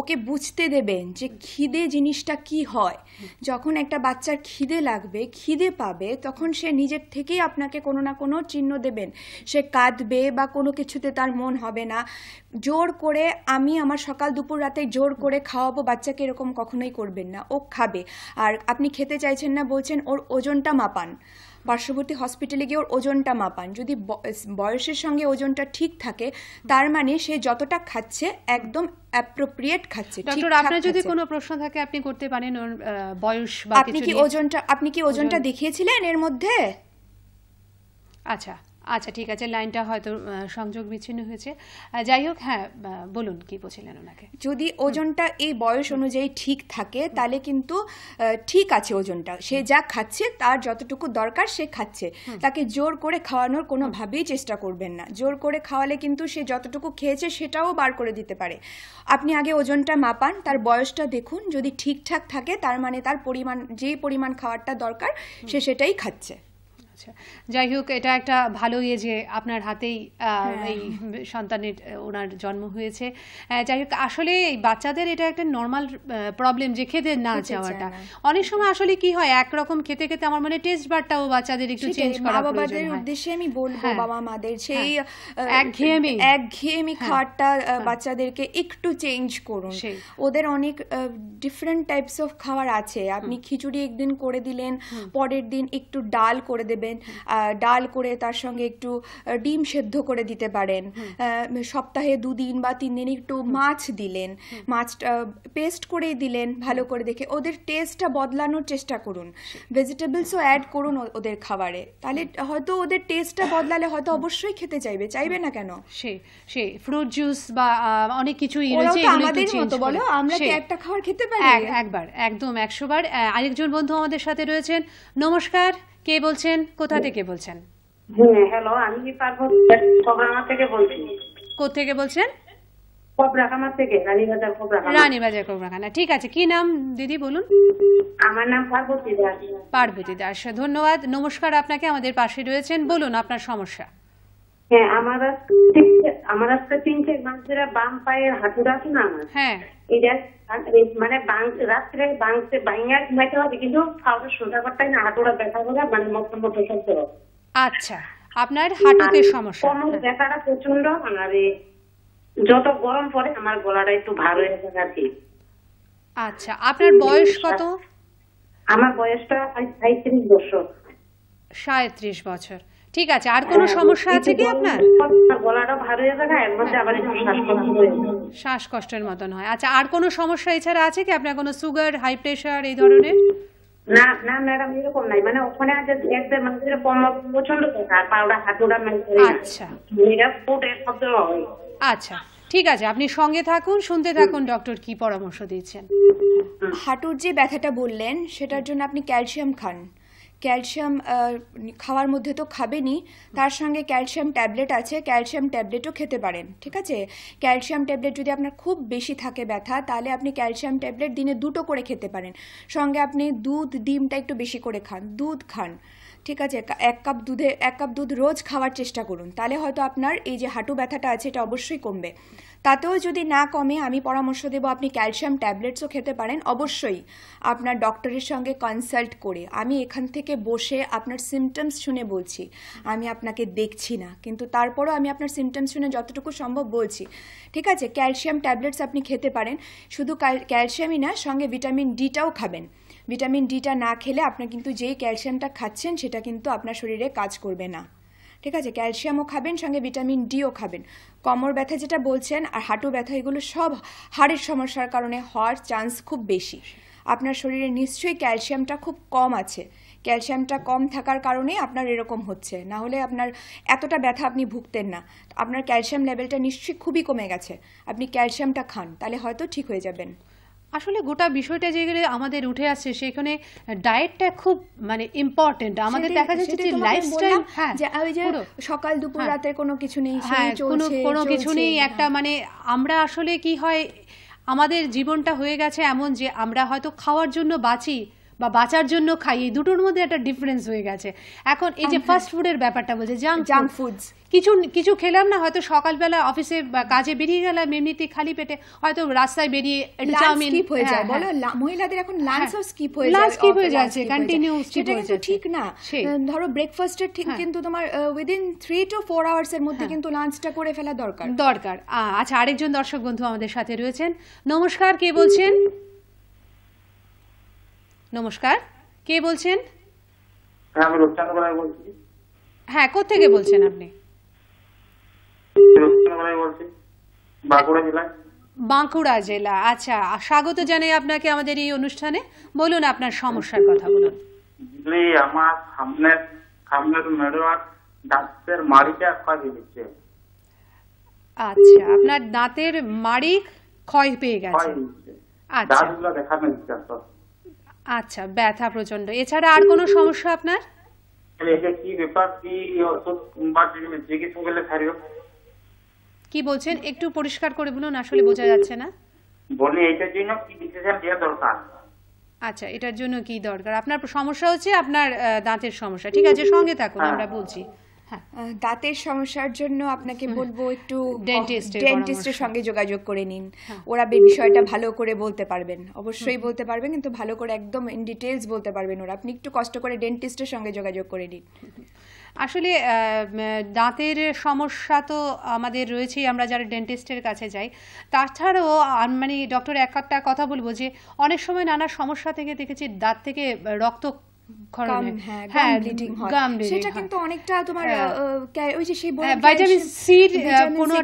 ওকে বুঝতে দেবেন যে খিদে জিনিসটা কি হয় যখন একটা বাচ্চার খিদে লাগবে খিদে দিয়ে পাবে তখন সে নিজের থেকেই আপনাকে কোনো না কোনো চিহ্ন দেবেন সে কাঁদবে বা কোনো কিছুতে তার মন হবে না জোর করে আমি আমার সকাল দুপুর রাতে জোর করে খাওয়াবো বাচ্চাকে এরকম কখনোই করবেন না ও খাবে আর আপনি খেতে চাইছেন না বলছেন ওর ওজনটা মাপান পার্শ্ববর্তী হসপিটালে গিয়ে ওর ওজনটা মাপান যদি বয়সের সঙ্গে ওজনটা ঠিক থাকে তার মানে সে যতটা খাচ্ছে একদম অ্যাপ্রোপ্রিয়েট খাচ্ছে ডক্টর আপনার যদি কোনো প্রশ্ন থাকে আপনি করতে পারেন ওর বয়স বা আপনি কি ওজনটা আপনি কি ওজনটা দেখিয়েছিলেন এর মধ্যে আচ্ছা আচ্ছা ঠিক আছে লাইনটা হয়তো সংযোগ বিচ্ছিন্ন হয়েছে যাই হোক হ্যাঁ বলুন কি বলছিলেন ওনাকে যদি ওজনটা এই বয়স অনুযায়ী ঠিক থাকে তাহলে কিন্তু ঠিক আছে ওজনটা সে যা খাচ্ছে তার যতটুকু দরকার সে খাচ্ছে তাকে জোর করে খাওয়ানোর কোনোভাবেই চেষ্টা করবেন না জোর করে খাওয়ালে কিন্তু সে যতটুকু খেয়েছে সেটাও বার করে দিতে পারে আপনি আগে ওজনটা মাপান তার বয়সটা দেখুন যদি ঠিকঠাক থাকে তার মানে তার পরিমাণ যেই পরিমাণ খাওয়ারটা দরকার সে সেটাই খাচ্ছে আচ্ছা যাই হোক এটা একটা ভালো ইয়ে যে আপনার হাতেই হ্যাঁ। এই সন্তানের ওনার জন্ম হয়েছে যাই হোক আসলে এই বাচ্চাদের এটা একটা নর্মাল প্রবলেম যে খেতে না যাওয়াটা অনেক সময় আসলে কি হয় একরকম খেতে খেতে আমার মানে টেস্ট বারটাও বাচ্চাদের একটু চেঞ্জ করা বাবাদের উদ্দেশ্যে আমি বলবো হ্যাঁ। বাবা মাদের হ্যাঁ। সেই একঘেয়েমি একঘেয়েমি খাটটা বাচ্চাদেরকে একটু চেঞ্জ করুন ওদের অনেক ডিফারেন্ট টাইপস অফ খাবার আছে আপনি খিচুড়ি একদিন করে দিলেন পরের দিন একটু ডাল করে দেবেন পারবেন ডাল করে তার সঙ্গে একটু ডিম সেদ্ধ করে দিতে পারেন সপ্তাহে দুদিন বা তিন দিন একটু মাছ দিলেন মাছটা পেস্ট করেই দিলেন ভালো করে দেখে ওদের টেস্টটা বদলানোর চেষ্টা করুন ভেজিটেবলসও অ্যাড করুন ওদের খাবারে তাহলে হয়তো ওদের টেস্টটা বদলালে হয়তো অবশ্যই খেতে চাইবে চাইবে না কেন সে সে ফ্রুট জুস বা অনেক কিছুই রয়েছে একটা খাবার খেতে পারি একবার একদম একশো বার আরেকজন বন্ধু আমাদের সাথে রয়েছেন নমস্কার কে বলছেন কোথা থেকে বলছেন হ্যাঁ, হ্যালো আমি কি থেকে বলছি থেকে ঠিক আছে কি নাম দিদি বলুন আমার নাম পার্বতী দাস আচ্ছা, ধন্যবাদ নমস্কার আপনাকে আমাদের পাশে রয়েছেন বলুন আপনার সমস্যা হ্যাঁ আমার আমার আজকে তিন চার মাস বাম পায়ের হাঁটুর আছে না আমার হ্যাঁ এটা মানে রাত্রে বাংসে বাইঙ্গা ঘুমাইতে হবে কিন্তু কাউকে সোজা করতে না হাঁটুটা ব্যথা করে মানে মোটা মোটা খেলতে হবে আচ্ছা আপনার হাঁটুতে সমস্যা কোমর ব্যথাটা প্রচন্ড আর যত গরম পড়ে আমার গলাটা একটু ভার হয়ে থাকে আর কি আচ্ছা আপনার বয়স কত আমার বয়সটা সাঁত্রিশ বছর সাঁত্রিশ বছর ঠিক আছে আর কোনো সমস্যা আছে কি আপনার শ্বাসকষ্টের মতন হয় আচ্ছা আর কোনো সমস্যা এছাড়া আছে কি আপনার কোনো সুগার হাই প্রেশার এই ধরনের মানে আচ্ছা আচ্ছা ঠিক আছে আপনি সঙ্গে থাকুন শুনতে থাকুন ডক্টর কি পরামর্শ দিয়েছেন হাঁটুর যে ব্যথাটা বললেন সেটার জন্য আপনি ক্যালসিয়াম খান ক্যালসিয়াম খাওয়ার মধ্যে তো খাবেনই তার সঙ্গে ক্যালসিয়াম ট্যাবলেট আছে ক্যালসিয়াম ট্যাবলেটও খেতে পারেন ঠিক আছে ক্যালসিয়াম ট্যাবলেট যদি আপনার খুব বেশি থাকে ব্যথা তাহলে আপনি ক্যালসিয়াম ট্যাবলেট দিনে দুটো করে খেতে পারেন সঙ্গে আপনি দুধ ডিমটা একটু বেশি করে খান দুধ খান ঠিক আছে এক কাপ দুধে এক কাপ দুধ রোজ খাওয়ার চেষ্টা করুন তাহলে হয়তো আপনার এই যে হাঁটু ব্যথাটা আছে এটা অবশ্যই কমবে তাতেও যদি না কমে আমি পরামর্শ দেব আপনি ক্যালসিয়াম ট্যাবলেটসও খেতে পারেন অবশ্যই আপনার ডক্টরের সঙ্গে কনসাল্ট করে আমি এখান থেকে বসে আপনার সিমটমস শুনে বলছি আমি আপনাকে দেখছি না কিন্তু তারপরও আমি আপনার সিমটমস শুনে যতটুকু সম্ভব বলছি ঠিক আছে ক্যালসিয়াম ট্যাবলেটস আপনি খেতে পারেন শুধু ক্যালসিয়ামই না সঙ্গে ভিটামিন ডিটাও খাবেন ভিটামিন ডিটা না খেলে আপনার কিন্তু যেই ক্যালসিয়ামটা খাচ্ছেন সেটা কিন্তু আপনার শরীরে কাজ করবে না ঠিক আছে ক্যালসিয়ামও খাবেন সঙ্গে ভিটামিন ডিও খাবেন কমর ব্যথা যেটা বলছেন আর হাঁটু ব্যথা এগুলো সব হাড়ের সমস্যার কারণে হওয়ার চান্স খুব বেশি আপনার শরীরে নিশ্চয়ই ক্যালসিয়ামটা খুব কম আছে ক্যালসিয়ামটা কম থাকার কারণে আপনার এরকম হচ্ছে না হলে আপনার এতটা ব্যথা আপনি ভুগতেন না আপনার ক্যালসিয়াম লেভেলটা নিশ্চয়ই খুবই কমে গেছে আপনি ক্যালসিয়ামটা খান তাহলে হয়তো ঠিক হয়ে যাবেন আসলে গোটা বিষয়টা যেগুলো আমাদের উঠে আসছে সেখানে ডায়েটটা খুব মানে ইম্পর্টেন্ট আমাদের দেখা যাচ্ছে যে লাইফস্টাইল হ্যাঁ, যে ওই যে সকাল দুপুর হ্যাঁ। রাতে কোনো কিছু নেই হ্যাঁ কোনো কোনো কিছু নেই হ্যাঁ। একটা মানে আমরা আসলে কি হয় আমাদের জীবনটা হয়ে গেছে এমন যে আমরা হয়তো খাওয়ার জন্য বাঁচি বা বাঁচার জন্য খাই এই দুটোর মধ্যে একটা ডিফারেন্স হয়ে গেছে এখন এই যে ফাস্ট ফুডের ব্যাপারটা বলছে জাঙ্ক জাঙ্ক ফুডস কিছু কিছু খেলাম না হয়তো সকালবেলা অফিসে বা কাজে বেরিয়ে গেলাম এমনিতে খালি পেটে হয়তো রাস্তায় বেরিয়ে চাউমিন স্কিপ হয়ে যায় হ্যাঁ, বলো হ্যাঁ। মহিলাদের এখন লাঞ্চও স্কিপ হ্যাঁ। হয়ে যায় স্কিপ হয়ে যাচ্ছে কন্টিনিউ স্কিপ হয়ে যাচ্ছে ঠিক না ধরো ব্রেকফাস্টের ঠিক কিন্তু তোমার উইদিন 3 টু 4 আওয়ার্স এর মধ্যে কিন্তু লাঞ্চটা করে ফেলা দরকার দরকার আচ্ছা আরেকজন দর্শক বন্ধু আমাদের সাথে রয়েছেন নমস্কার কে বলছেন নমস্কার কে বলছেন হ্যাঁ আমি হ্যাঁ, কোথা থেকে বলছেন আপনি বাঁকুড়া জেলা আচ্ছা স্বাগত জানাই আপনাকে আমাদের এই অনুষ্ঠানে বলুন আপনার সমস্যার কথা বলুন আমার সামনের মেরোয়ার দাঁতের মাড়িটা ক্ষয় হয়ে গেছে আচ্ছা আপনার দাঁতের মাড়ি ক্ষয় পেয়ে গেছে আচ্ছা দাঁতগুলো দেখাবেন আচ্ছা ব্যথা প্রচন্ড এছাড়া আর কোনো সমস্যা আপনার কি বলছেন একটু পরিষ্কার করে বলুন আসলে বোঝা যাচ্ছে না বলি এটার জন্য কি ডিসিশন দেওয়া দরকার আচ্ছা এটার জন্য কি দরকার আপনার সমস্যা হচ্ছে আপনার দাঁতের সমস্যা ঠিক আছে সঙ্গে থাকুন হ্যাঁ। আমরা বলছি হ্যাঁ। দাঁতের সমস্যার জন্য আপনাকে বলবো একটু ডেন্টিস্টের সঙ্গে যোগাযোগ করে নিন হ্যাঁ। ওরা বিষয়টা ভালো করে বলতে পারবেন অবশ্যই বলতে পারবেন কিন্তু ভালো করে একদম ইন ডিটেলস বলতে পারবেন ওরা আপনি একটু কষ্ট করে ডেন্টিস্টের সঙ্গে যোগাযোগ করে নিন আসলে দাঁতের সমস্যা তো আমাদের রয়েছেই আমরা যারা ডেন্টিস্টের কাছে যাই তাছাড়াও মানে ডক্টর এক একটা কথা বলবো যে অনেক সময় নানা সমস্যা থেকে দেখেছি দাঁত থেকে রক্ত হ্যাঁ, হ্যাঁ, হ্যাঁ। যে ভিটামিন সি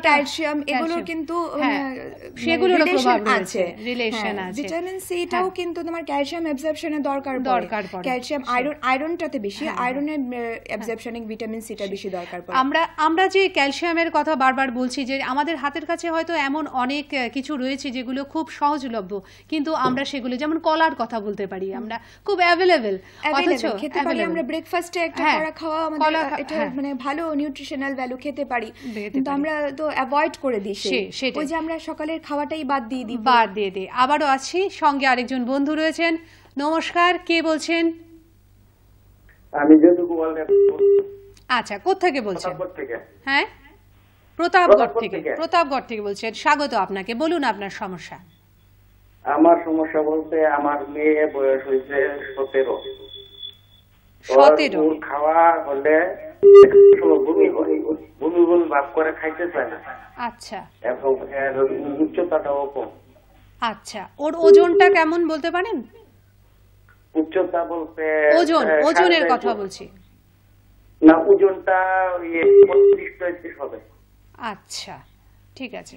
ক্যালসিয়াম বেশি দরকার আমরা আমরা যে ক্যালসিয়ামের কথা বারবার বলছি যে আমাদের হাতের কাছে হয়তো এমন অনেক কিছু রয়েছে যেগুলো খুব সহজলভ্য কিন্তু আমরা সেগুলো যেমন কলার কথা বলতে পারি আমরা খুব অ্যাভেলেবেল খেতে পারি আমরা ব্রেকফাস্টে একটা হ্যাঁ, কলা খাওয়া আমাদের এটা হ্যাঁ। মানে ভালো নিউট্রিশনাল ভ্যালু খেতে পারি কিন্তু আমরা তো অ্যাভয়েড করে দিই সেটা ওই যে আমরা সকালের খাওয়াটাই বাদ দিয়ে দিই বাদ দিয়ে দিই আবারও আছি সঙ্গে আরেকজন বন্ধু রয়েছেন নমস্কার কে বলছেন আমি যদু গোয়াল আচ্ছা বলছেন হ্যাঁ প্রতাপগড় থেকে প্রতাপগড় থেকে বলছেন স্বাগত আপনাকে বলুন আপনার সমস্যা আমার সমস্যা বলতে আমার মেয়ে বয়স হয়েছে সতেরো সতেরো খাওয়া হলে ভাগ করে খাইতে চায় না আচ্ছা এবং উচ্চতাটাও কম আচ্ছা ওর ওজনটা কেমন বলতে পারেন উচ্চতা বলতে ওজন ওজনের কথা বলছি না ওজনটা হবে আচ্ছা ঠিক আছে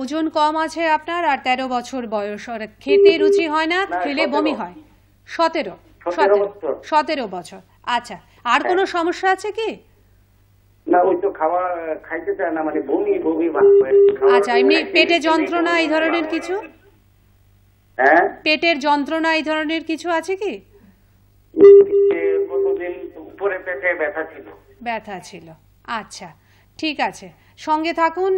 ওজন কম আছে আপনার আর তেরো বছর বয়স আর খেতে রুচি হয় না খেলে বমি হয় সতেরো সতেরো বছর আচ্ছা আর কোনো হ্যাঁ। সমস্যা আছে কি না ওই তো খাওয়া খাইতে চায় না মানে বমি বমি আচ্ছা মানে এমনি পেটে যন্ত্রণা এই ধরনের কিছু হ্যাঁ? পেটের যন্ত্রণা এই ধরনের কিছু আছে কি ব্যথা ছিল ব্যথা ছিল আচ্ছা ঠিক আছে সঙ্গে থাকুন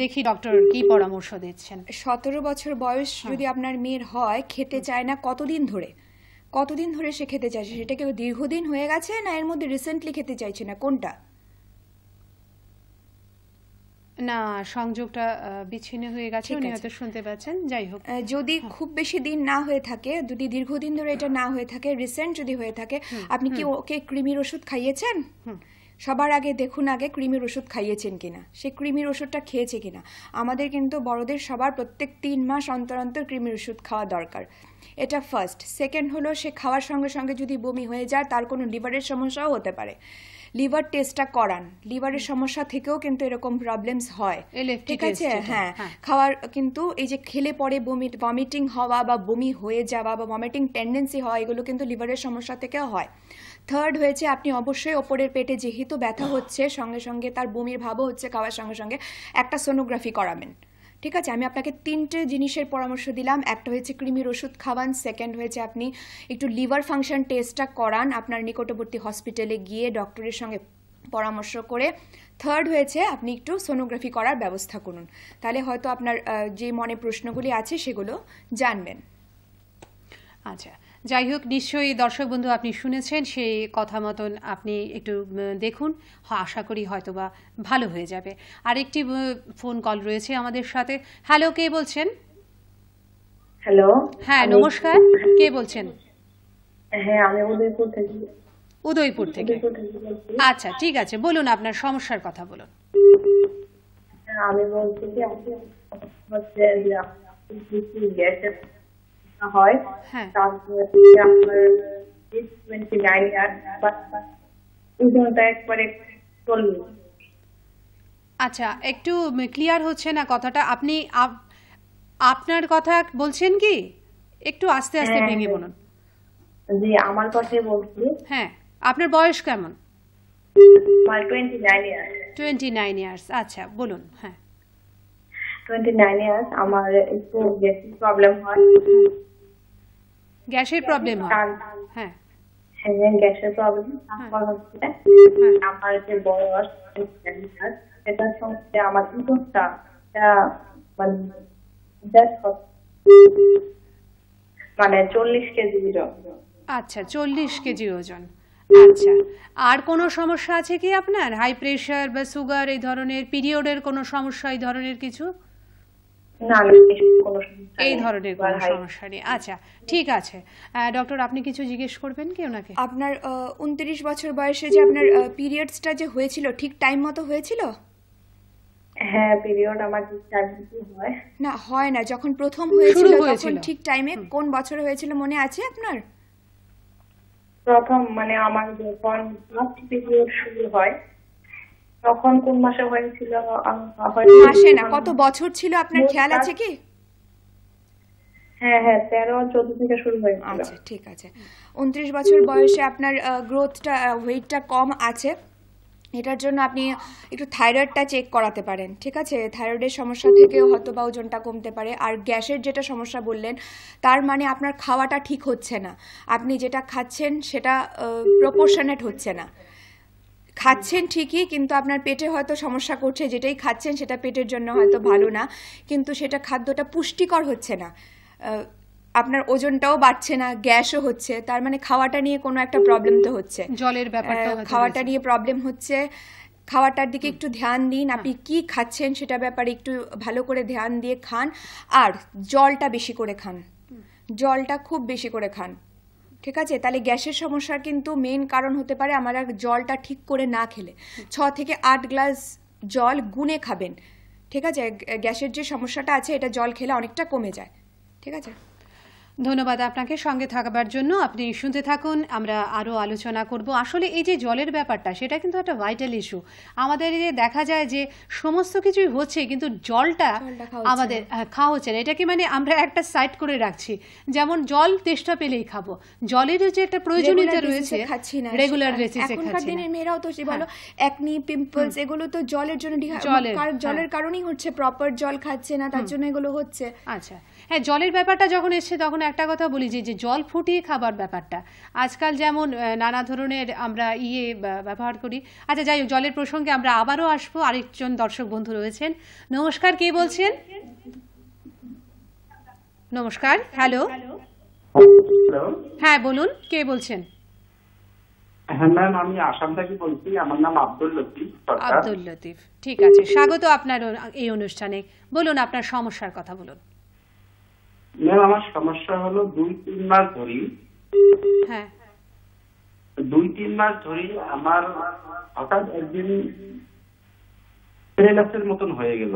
দেখি ডক্টর কি পরামর্শ দিচ্ছেন সতেরো বছর বয়স হ্যাঁ। যদি আপনার মেয়ের হয় খেতে চায় না কতদিন ধরে কতদিন ধরে সে খেতে চাইছে সেটা কেউ দীর্ঘদিন হয়ে গেছে না এর মধ্যে রিসেন্টলি খেতে চাইছে না কোনটা না সংযোগটা বিচ্ছিন্ন হয়ে গেছে উনি হয়তো শুনতে পাচ্ছেন যাই হোক যদি হ্যাঁ। খুব বেশি দিন না হয়ে থাকে যদি দীর্ঘদিন ধরে এটা না হয়ে থাকে রিসেন্ট যদি হয়ে থাকে আপনি কি ওকে কৃমির ওষুধ খাইয়েছেন হুম সবার আগে দেখুন আগে ক্রিমির ওষুধ খাইয়েছেন কিনা সে ক্রিমির ওষুধটা খেয়েছে কিনা আমাদের কিন্তু বড়দের সবার প্রত্যেক তিন মাস অন্তর অন্তর ক্রিমির ওষুধ খাওয়া দরকার এটা ফার্স্ট সেকেন্ড হলো সে খাওয়ার সঙ্গে সঙ্গে যদি বমি হয়ে যায় তার কোনো লিভারের সমস্যাও হতে পারে লিভার টেস্টটা করান লিভারের সমস্যা থেকেও কিন্তু এরকম প্রবলেমস হয় ঠিক আছে হ্যাঁ।, হ্যাঁ খাওয়ার কিন্তু এই যে খেলে পরে বমিট ভমিটিং হওয়া বা বমি হয়ে যাওয়া বা ভমিটিং টেন্ডেন্সি হওয়া এগুলো কিন্তু লিভারের সমস্যা থেকেও হয় থার্ড হয়েছে আপনি অবশ্যই ওপরের পেটে যেহেতু ব্যথা হচ্ছে সঙ্গে সঙ্গে তার বমির ভাবও হচ্ছে খাওয়ার সঙ্গে সঙ্গে একটা সোনোগ্রাফি করাবেন ঠিক আছে আমি আপনাকে তিনটে জিনিসের পরামর্শ দিলাম একটা হয়েছে কৃমির ওষুধ খাওয়ান সেকেন্ড হয়েছে আপনি একটু লিভার ফাংশন টেস্টটা করান আপনার নিকটবর্তী হসপিটালে গিয়ে ডক্টরের সঙ্গে পরামর্শ করে থার্ড হয়েছে আপনি একটু সোনোগ্রাফি করার ব্যবস্থা করুন তাহলে হয়তো আপনার যে মনে প্রশ্নগুলি আছে সেগুলো জানবেন আচ্ছা যাই হোক নিশ্চয়ই দর্শক বন্ধু আপনি শুনেছেন সেই কথা মতন আপনি একটু দেখুন আশা করি হয়তোবা ভালো হয়ে যাবে আরেকটি ফোন কল রয়েছে আমাদের সাথে হ্যালো কে বলছেন হ্যালো হ্যাঁ নমস্কার কে বলছেন হ্যাঁ আমি উদয়পুর থেকে আচ্ছা ঠিক আছে বলুন আপনার সমস্যার কথা বলুন আমি বলছি যে হচ্ছে পড়াশোনা হয় হ্যাঁ। তারপরে আপনার একবারে আচ্ছা একটু ক্লিয়ার হচ্ছে না কথাটা আপনি আপনার কথা বলছেন কি একটু আস্তে আস্তে হ্যাঁ, ভেঙে হ্যাঁ। বলুন জি আমার বলছি হ্যাঁ আপনার বয়স কেমন ইয়ার্স ইয়ার্স আচ্ছা বলুন হ্যাঁ নাইন ইয়ার্স আমার একটু বেশি প্রবলেম হয় গ্যাসের প্রবলেম হয় হ্যাঁ।, হ্যাঁ হ্যাঁ গ্যাসের প্রবলেম হ্যাঁ। তারপর হ্যাঁ। হচ্ছে আমার যে বয়স এটা সঙ্গে আমার ইনকামটা মানে মানে চল্লিশ কেজি আচ্ছা চল্লিশ কেজি ওজন আচ্ছা আর কোনো সমস্যা আছে কি আপনার হাই প্রেশার বা সুগার এই ধরনের পিরিয়ডের কোনো সমস্যা এই ধরনের কিছু এই ধরনের কোনো সমস্যা নেই আচ্ছা ঠিক আছে ডক্টর আপনি কিছু জিজ্ঞেস করবেন কি ওনাকে আপনার উনত্রিশ বছর বয়সে যে আপনার পিরিয়ডসটা যে হয়েছিল ঠিক টাইম মতো হয়েছিল হ্যাঁ না হয় না যখন প্রথম হয়েছিল ঠিক টাইমে কোন বছর হয়েছিল মনে আছে আপনার প্রথম মানে আমার যখন শুরু হয় তখন কোন মাসে হয়েছিল মাসে না কত বছর ছিল আপনার খেয়াল আছে কি হ্যাঁ হ্যাঁ আচ্ছা, ঠিক আছে উনত্রিশ বছর বয়সে আপনার গ্রোথটা ওয়েটটা কম আছে এটার জন্য আপনি একটু থাইরয়েডটা চেক করাতে পারেন ঠিক আছে থাইরয়েডের সমস্যা থেকে হয়তো বা ওজনটা কমতে পারে আর গ্যাসের যেটা সমস্যা বললেন তার মানে আপনার খাওয়াটা ঠিক হচ্ছে না আপনি যেটা খাচ্ছেন সেটা প্রপোর্শনেট হচ্ছে না খাচ্ছেন ঠিকই কিন্তু আপনার পেটে হয়তো সমস্যা করছে যেটাই খাচ্ছেন সেটা পেটের জন্য হয়তো ভালো না কিন্তু সেটা খাদ্যটা পুষ্টিকর হচ্ছে না আপনার ওজনটাও বাড়ছে না গ্যাসও হচ্ছে তার মানে খাওয়াটা নিয়ে কোনো একটা প্রবলেম তো হচ্ছে জলের ব্যাপারটা খাওয়াটা নিয়ে প্রবলেম হচ্ছে খাওয়াটার দিকে একটু ধ্যান দিন আপনি হ্যাঁ। কি খাচ্ছেন সেটা ব্যাপারে একটু ভালো করে ধ্যান দিয়ে খান আর জলটা বেশি করে খান জলটা খুব বেশি করে খান ঠিক আছে তাহলে গ্যাসের সমস্যার কিন্তু মেন কারণ হতে পারে আমরা জলটা ঠিক করে না খেলে ছ থেকে আট গ্লাস জল গুনে খাবেন ঠিক আছে গ্যাসের যে সমস্যাটা আছে এটা জল খেলে অনেকটা কমে যায় ঠিক আছে ধন্যবাদ আপনাকে সঙ্গে থাকবার জন্য আপনি শুনতে থাকুন আমরা আরও আলোচনা করব আসলে এই যে জলের ব্যাপারটা সেটা কিন্তু একটা ভাইটাল ইস্যু আমাদের যে দেখা যায় যে সমস্ত কিছুই হচ্ছে কিন্তু জলটা আমাদের খাওয়া হচ্ছে না হ্যাঁ, এটাকে মানে আমরা একটা সাইড করে রাখছি যেমন জল তেষ্টা পেলেই খাবো জলের যে একটা প্রয়োজনীয়তা রয়েছে রেগুলার এখনকার দিনের মেয়েরাও তো সে বলো একনি হ্যাঁ। পিম্পলস এগুলো তো জলের জন্য হ্যাঁ। জলের কারণেই হচ্ছে প্রপার জল খাচ্ছে না তার জন্য এগুলো হচ্ছে আচ্ছা হ্যাঁ জলের ব্যাপারটা যখন এসছে তখন একটা কথা বলি যে যে জল ফুটিয়ে খাবার ব্যাপারটা আজকাল যেমন নানা ধরনের আমরা ইয়ে ব্যবহার করি আচ্ছা যাই হোক জলের প্রসঙ্গে আমরা আবারও আসবো আরেকজন দর্শক বন্ধু রয়েছেন নমস্কার কে বলছেন নমস্কার হ্যালো হ্যাঁ বলুন কে বলছেন হ্যাঁ ম্যাম আমি আসাম থেকে বলছি আমার নাম আব্দুল লতিফ আব্দুল লতিফ ঠিক আছে স্বাগত আপনার এই অনুষ্ঠানে বলুন আপনার সমস্যার কথা বলুন ম্যাম আমার সমস্যা হলো দুই তিন মাস ধরি হ্যাঁ। দুই তিন মাস ধরে আমার হঠাৎ একদিন প্যারালাইসের মতন হয়ে গেল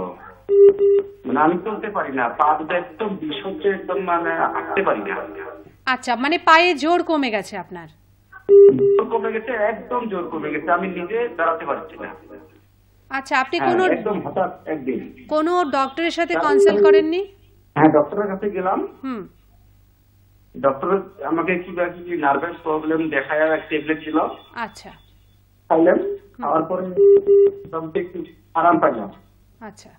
মানে আমি চলতে পারি না পা দুটো একদম বিষ একদম মানে হাঁটতে পারি না আচ্ছা মানে পায়ে জোর কমে গেছে আপনার জোর কমে গেছে একদম জোর কমে গেছে আমি নিজে দাঁড়াতে পারছি না আচ্ছা আপনি হ্যাঁ, কোনো একদম হঠাৎ একদিন কোনো ডক্টরের সাথে কনসাল্ট করেননি হ্যাঁ ডক্টরের কাছে গেলাম ডক্টর আমাকে কি কি নার্ভাস প্রবলেম দেখায় এক ট্যাবলেট ছিল আচ্ছা খাইলাম খাওয়ার পরে আরাম পাইলাম আচ্ছা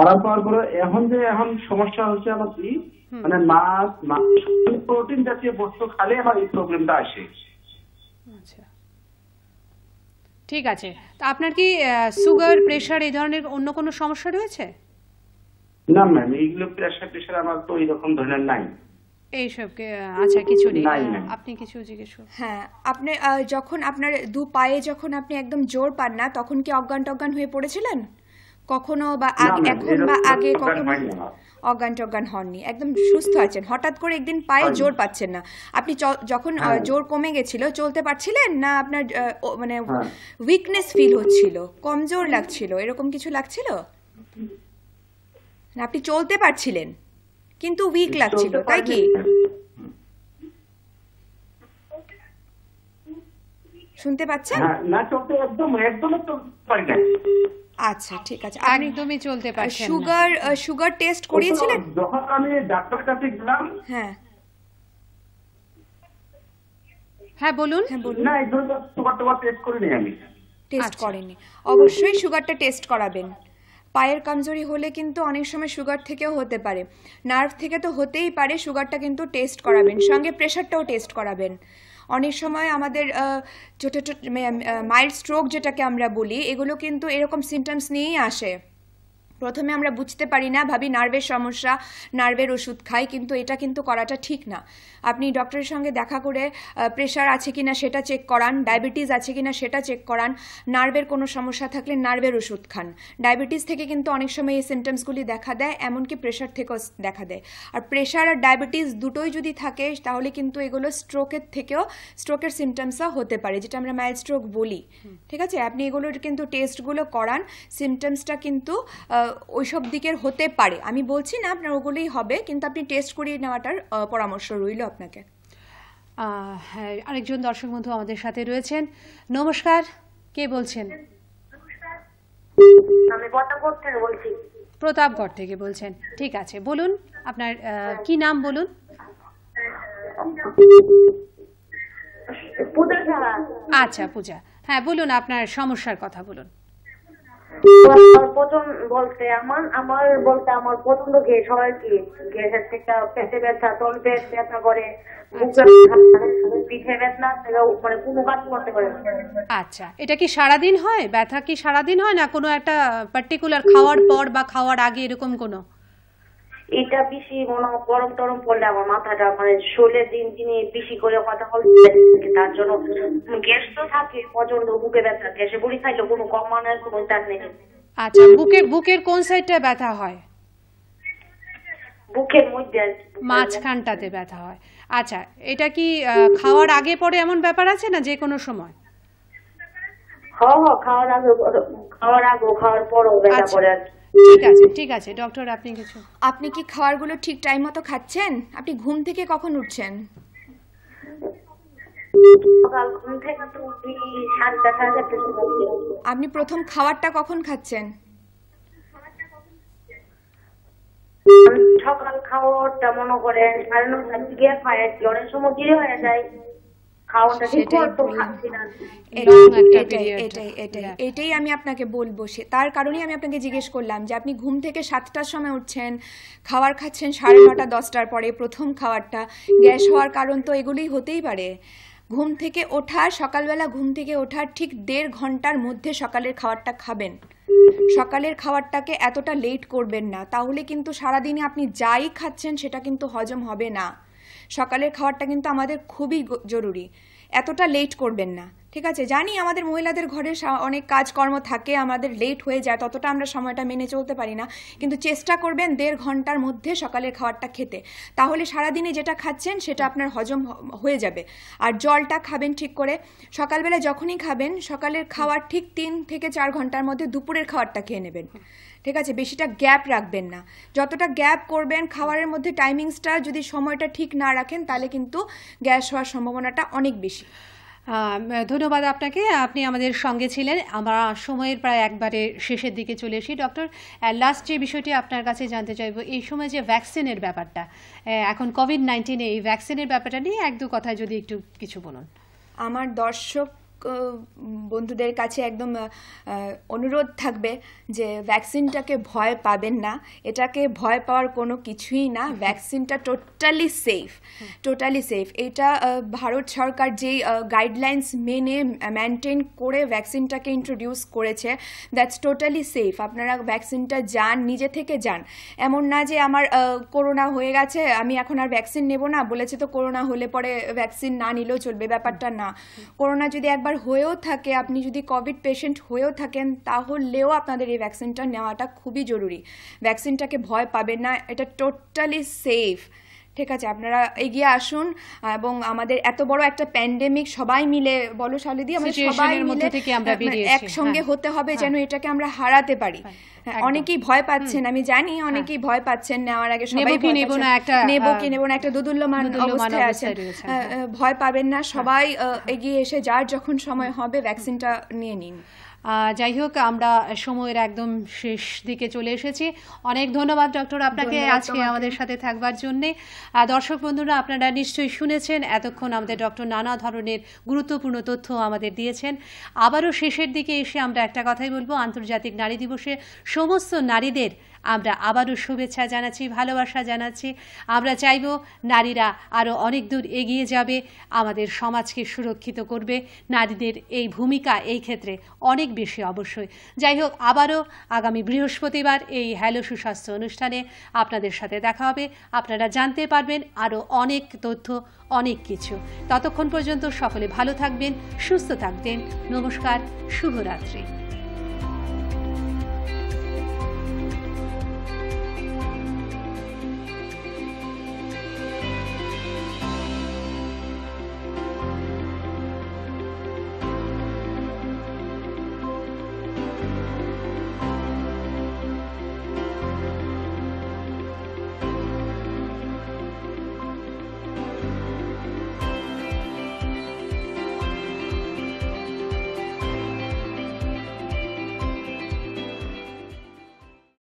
আরাম পাওয়ার পরে এখন যে এখন সমস্যা হচ্ছে আমার কি মানে মাছ মাছ প্রোটিন জাতীয় বস্তু খালে আমার এই প্রবলেমটা আসে আচ্ছা ঠিক আছে তা আপনার কি সুগার প্রেশার এই ধরনের অন্য কোনো সমস্যা রয়েছে না ম্যাম এইগুলো প্রেশার আমার তো এইরকম ধরনের নাই এইসব আচ্ছা কিছু নেই আপনি কিছু জিজ্ঞেস হ্যাঁ আপনি যখন আপনার দু পায়ে যখন আপনি একদম জোর পান না তখন কি অজ্ঞান টজ্ঞান হয়ে পড়েছিলেন কখনো বা এখন বা আগে কখনো অজ্ঞান টজ্ঞান হননি একদম সুস্থ আছেন হঠাৎ করে একদিন পায়ে জোর পাচ্ছেন না আপনি যখন জোর কমে গেছিল চলতে পারছিলেন না আপনার মানে উইকনেস হ্যাঁ। ফিল হচ্ছিল কমজোর লাগছিল এরকম কিছু লাগছিল মানে আপনি চলতে পারছিলেন কিন্তু উইক লাগছিল তাই কি শুনতে পাচ্ছেন না চলতে একদম একদম পারি না আচ্ছা ঠিক আছে একদমই চলতে পারছেন সুগার সুগার টেস্ট করিয়েছিলেন যখন আমি ডাক্তার কাছে গেলাম হ্যাঁ হ্যাঁ বলুন হ্যাঁ, না একদম সুগার টেস্ট করিনি আমি টেস্ট আচ্ছা। করেননি অবশ্যই সুগারটা টেস্ট করাবেন পায়ের কমজোরি হলে কিন্তু অনেক সময় সুগার থেকেও হতে পারে নার্ভ থেকে তো হতেই পারে সুগারটা কিন্তু টেস্ট করাবেন সঙ্গে প্রেশারটাও টেস্ট করাবেন অনেক সময় আমাদের ছোটো ছোটো মাইল্ড স্ট্রোক যেটাকে আমরা বলি এগুলো কিন্তু এরকম সিমটমস নিয়েই আসে প্রথমে আমরা বুঝতে পারি না ভাবি নার্ভের সমস্যা নার্ভের ওষুধ খাই কিন্তু এটা কিন্তু করাটা ঠিক না আপনি ডক্টরের সঙ্গে দেখা করে প্রেশার আছে কি না সেটা চেক করান ডায়াবেটিস আছে কি না সেটা চেক করান নার্ভের কোনো সমস্যা থাকলে নার্ভের ওষুধ খান ডায়াবেটিস থেকে কিন্তু অনেক সময় এই সিমটমসগুলি দেখা দেয় এমনকি প্রেশার থেকেও দেখা দেয় আর প্রেশার আর ডায়াবেটিস দুটোই যদি থাকে তাহলে কিন্তু এগুলো স্ট্রোকের থেকেও স্ট্রোকের সিমটমসও হতে পারে যেটা আমরা মাইল স্ট্রোক বলি ঠিক আছে আপনি এগুলোর কিন্তু টেস্টগুলো করান সিমটমসটা কিন্তু ওইসব দিকের হতে পারে আমি বলছি না আপনার ওগুলোই হবে কিন্তু আপনি টেস্ট করিয়ে নেওয়াটার পরামর্শ রইল আপনাকে হ্যাঁ আরেকজন দর্শক বন্ধু আমাদের সাথে রয়েছেন নমস্কার কে বলছেন আমি বলছি প্রতাপগড় থেকে বলছেন ঠিক আছে বলুন আপনার কি নাম বলুন আচ্ছা পূজা হ্যাঁ বলুন আপনার সমস্যার কথা বলুন বলতে আমার আমার বলতে আমার হয় কি থেকে পেটে ব্যথা তল ব্যথা করে আচ্ছা। পিঠে ব্যথা মানে কোনো কাজ করতে পারে আচ্ছা এটা কি সারাদিন হয় ব্যথা কি সারাদিন হয় না কোনো একটা পার্টিকুলার খাওয়ার পর বা খাওয়ার আগে এরকম কোনো এটা বেশি মনে হয় গরম টরম পড়লে আমার মাথাটা মানে শরীরে দিন দিনে বেশি করে কথা বলতে তার জন্য গ্যাস তো থাকে প্রচন্ড বুকে ব্যথা গ্যাসে বুড়ি খাইলে কোনো কমানোর কোনো তার নেই আচ্ছা বুকের বুকের কোন সাইডটা ব্যথা হয় বুকের মধ্যে মাঝখানটাতে ব্যথা হয় আচ্ছা এটা কি খাওয়ার আগে পরে এমন ব্যাপার আছে না যে কোনো সময় হ্যাঁ, হ্যাঁ, খাওয়ার আগে খাওয়ার আগে খাওয়ার পরও ব্যথা আচ্ছা। করে আর কি ঠিক আছে ঠিক আছে ডক্টর আপনি কিছু আপনি কি খাবারগুলো ঠিক টাইম মতো খাচ্ছেন আপনি ঘুম থেকে কখন উঠছেন আপনি প্রথম খাবারটা কখন খাচ্ছেন সকাল খাওয়াটা মনে করেন সাড়ে নটার দিকে হয় সময় হয়ে যায় এটাই আমি আপনাকে বলবো সে তার কারণেই আমি আপনাকে জিজ্ঞেস করলাম যে আপনি ঘুম থেকে সাতটার সময় উঠছেন খাবার খাচ্ছেন সাড়ে নটা দশটার পরে প্রথম খাবারটা গ্যাস হওয়ার কারণ তো এগুলোই হতেই পারে ঘুম থেকে ওঠা সকালবেলা ঘুম থেকে ওঠার ঠিক দেড় ঘন্টার মধ্যে সকালের খাবারটা খাবেন সকালের খাবারটাকে এতটা লেট করবেন না তাহলে কিন্তু সারাদিনে আপনি যাই খাচ্ছেন সেটা কিন্তু হজম হবে না সকালের খাবারটা কিন্তু আমাদের খুবই জরুরি এতটা লেট করবেন না ঠিক আছে জানি আমাদের মহিলাদের ঘরে অনেক কাজকর্ম থাকে আমাদের লেট হয়ে যায় ততটা আমরা সময়টা মেনে চলতে পারি না কিন্তু চেষ্টা করবেন দেড় ঘন্টার মধ্যে সকালের খাবারটা খেতে তাহলে সারাদিনে যেটা খাচ্ছেন সেটা আপনার হজম হয়ে যাবে আর জলটা খাবেন ঠিক করে সকালবেলা যখনই খাবেন সকালের খাওয়ার ঠিক তিন থেকে চার ঘন্টার মধ্যে দুপুরের খাবারটা খেয়ে নেবেন ঠিক আছে বেশিটা গ্যাপ রাখবেন না যতটা গ্যাপ করবেন খাবারের মধ্যে টাইমিংসটা যদি সময়টা ঠিক না রাখেন তাহলে কিন্তু গ্যাস হওয়ার সম্ভাবনাটা অনেক বেশি ধন্যবাদ আপনাকে আপনি আমাদের সঙ্গে ছিলেন আমরা সময়ের প্রায় একবারে শেষের দিকে চলে এসি ডক্টর লাস্ট যে বিষয়টি আপনার কাছে জানতে চাইব এই সময় যে ভ্যাকসিনের ব্যাপারটা এখন কোভিড নাইন্টিনে এই ভ্যাকসিনের ব্যাপারটা নিয়ে এক দু কথা যদি একটু কিছু বলুন আমার দর্শক বন্ধুদের কাছে একদম অনুরোধ থাকবে যে ভ্যাকসিনটাকে ভয় পাবেন না এটাকে ভয় পাওয়ার কোনো কিছুই না ভ্যাকসিনটা টোটালি সেফ টোটালি সেফ এটা ভারত সরকার যেই গাইডলাইন্স মেনে মেনটেন করে ভ্যাকসিনটাকে ইন্ট্রোডিউস করেছে দ্যাটস টোটালি সেফ আপনারা ভ্যাকসিনটা যান নিজে থেকে যান এমন না যে আমার করোনা হয়ে গেছে আমি এখন আর ভ্যাকসিন নেব না বলেছে তো করোনা হলে পরে ভ্যাকসিন না নিলেও চলবে ব্যাপারটা না করোনা যদি একবার হয়েও থাকে আপনি যদি কোভিড পেশেন্ট হয়েও থাকেন তাহলেও আপনাদের এই ভ্যাকসিনটা নেওয়াটা খুবই জরুরি ভ্যাকসিনটাকে ভয় পাবেন না এটা টোটালি সেফ ঠিক আছে আপনারা এগিয়ে আসুন এবং আমাদের এত বড় একটা প্যান্ডেমিক সবাই মিলে বলো শালিদি আমাদের সবাই মিলে একসঙ্গে হ্যাঁ। হতে হবে হ্যাঁ। যেন এটাকে আমরা হারাতে পারি হ্যাঁ, অনেকেই ভয় পাচ্ছেন আমি জানি অনেকেই ভয় পাচ্ছেন নেওয়ার আগে সবাই নেব না একটা নেব কি নেব না একটা দুদুল্যমান অবস্থায় আছে ভয় পাবেন না সবাই এগিয়ে এসে যার যখন সময় হবে ভ্যাকসিনটা নিয়ে নিন যাই হোক আমরা সময়ের একদম শেষ দিকে চলে এসেছি অনেক ধন্যবাদ ডক্টর আপনাকে আজকে আমাদের সাথে থাকবার জন্যে দর্শক বন্ধুরা আপনারা নিশ্চয়ই শুনেছেন এতক্ষণ আমাদের ডক্টর নানা ধরনের গুরুত্বপূর্ণ তথ্য আমাদের দিয়েছেন আবারও শেষের দিকে এসে আমরা একটা কথাই বলবো আন্তর্জাতিক নারী দিবসে সমস্ত নারীদের আমরা আবারও শুভেচ্ছা জানাচ্ছি ভালোবাসা জানাচ্ছি আমরা চাইব নারীরা আরও অনেক দূর এগিয়ে যাবে আমাদের সমাজকে সুরক্ষিত করবে নারীদের এই ভূমিকা এই ক্ষেত্রে অনেক বেশি অবশ্যই যাই হোক আবারও আগামী বৃহস্পতিবার এই হ্যালো সুস্বাস্থ্য অনুষ্ঠানে আপনাদের সাথে দেখা হবে আপনারা জানতে পারবেন আরও অনেক তথ্য অনেক কিছু ততক্ষণ পর্যন্ত সকলে ভালো থাকবেন সুস্থ থাকবেন নমস্কার শুভরাত্রি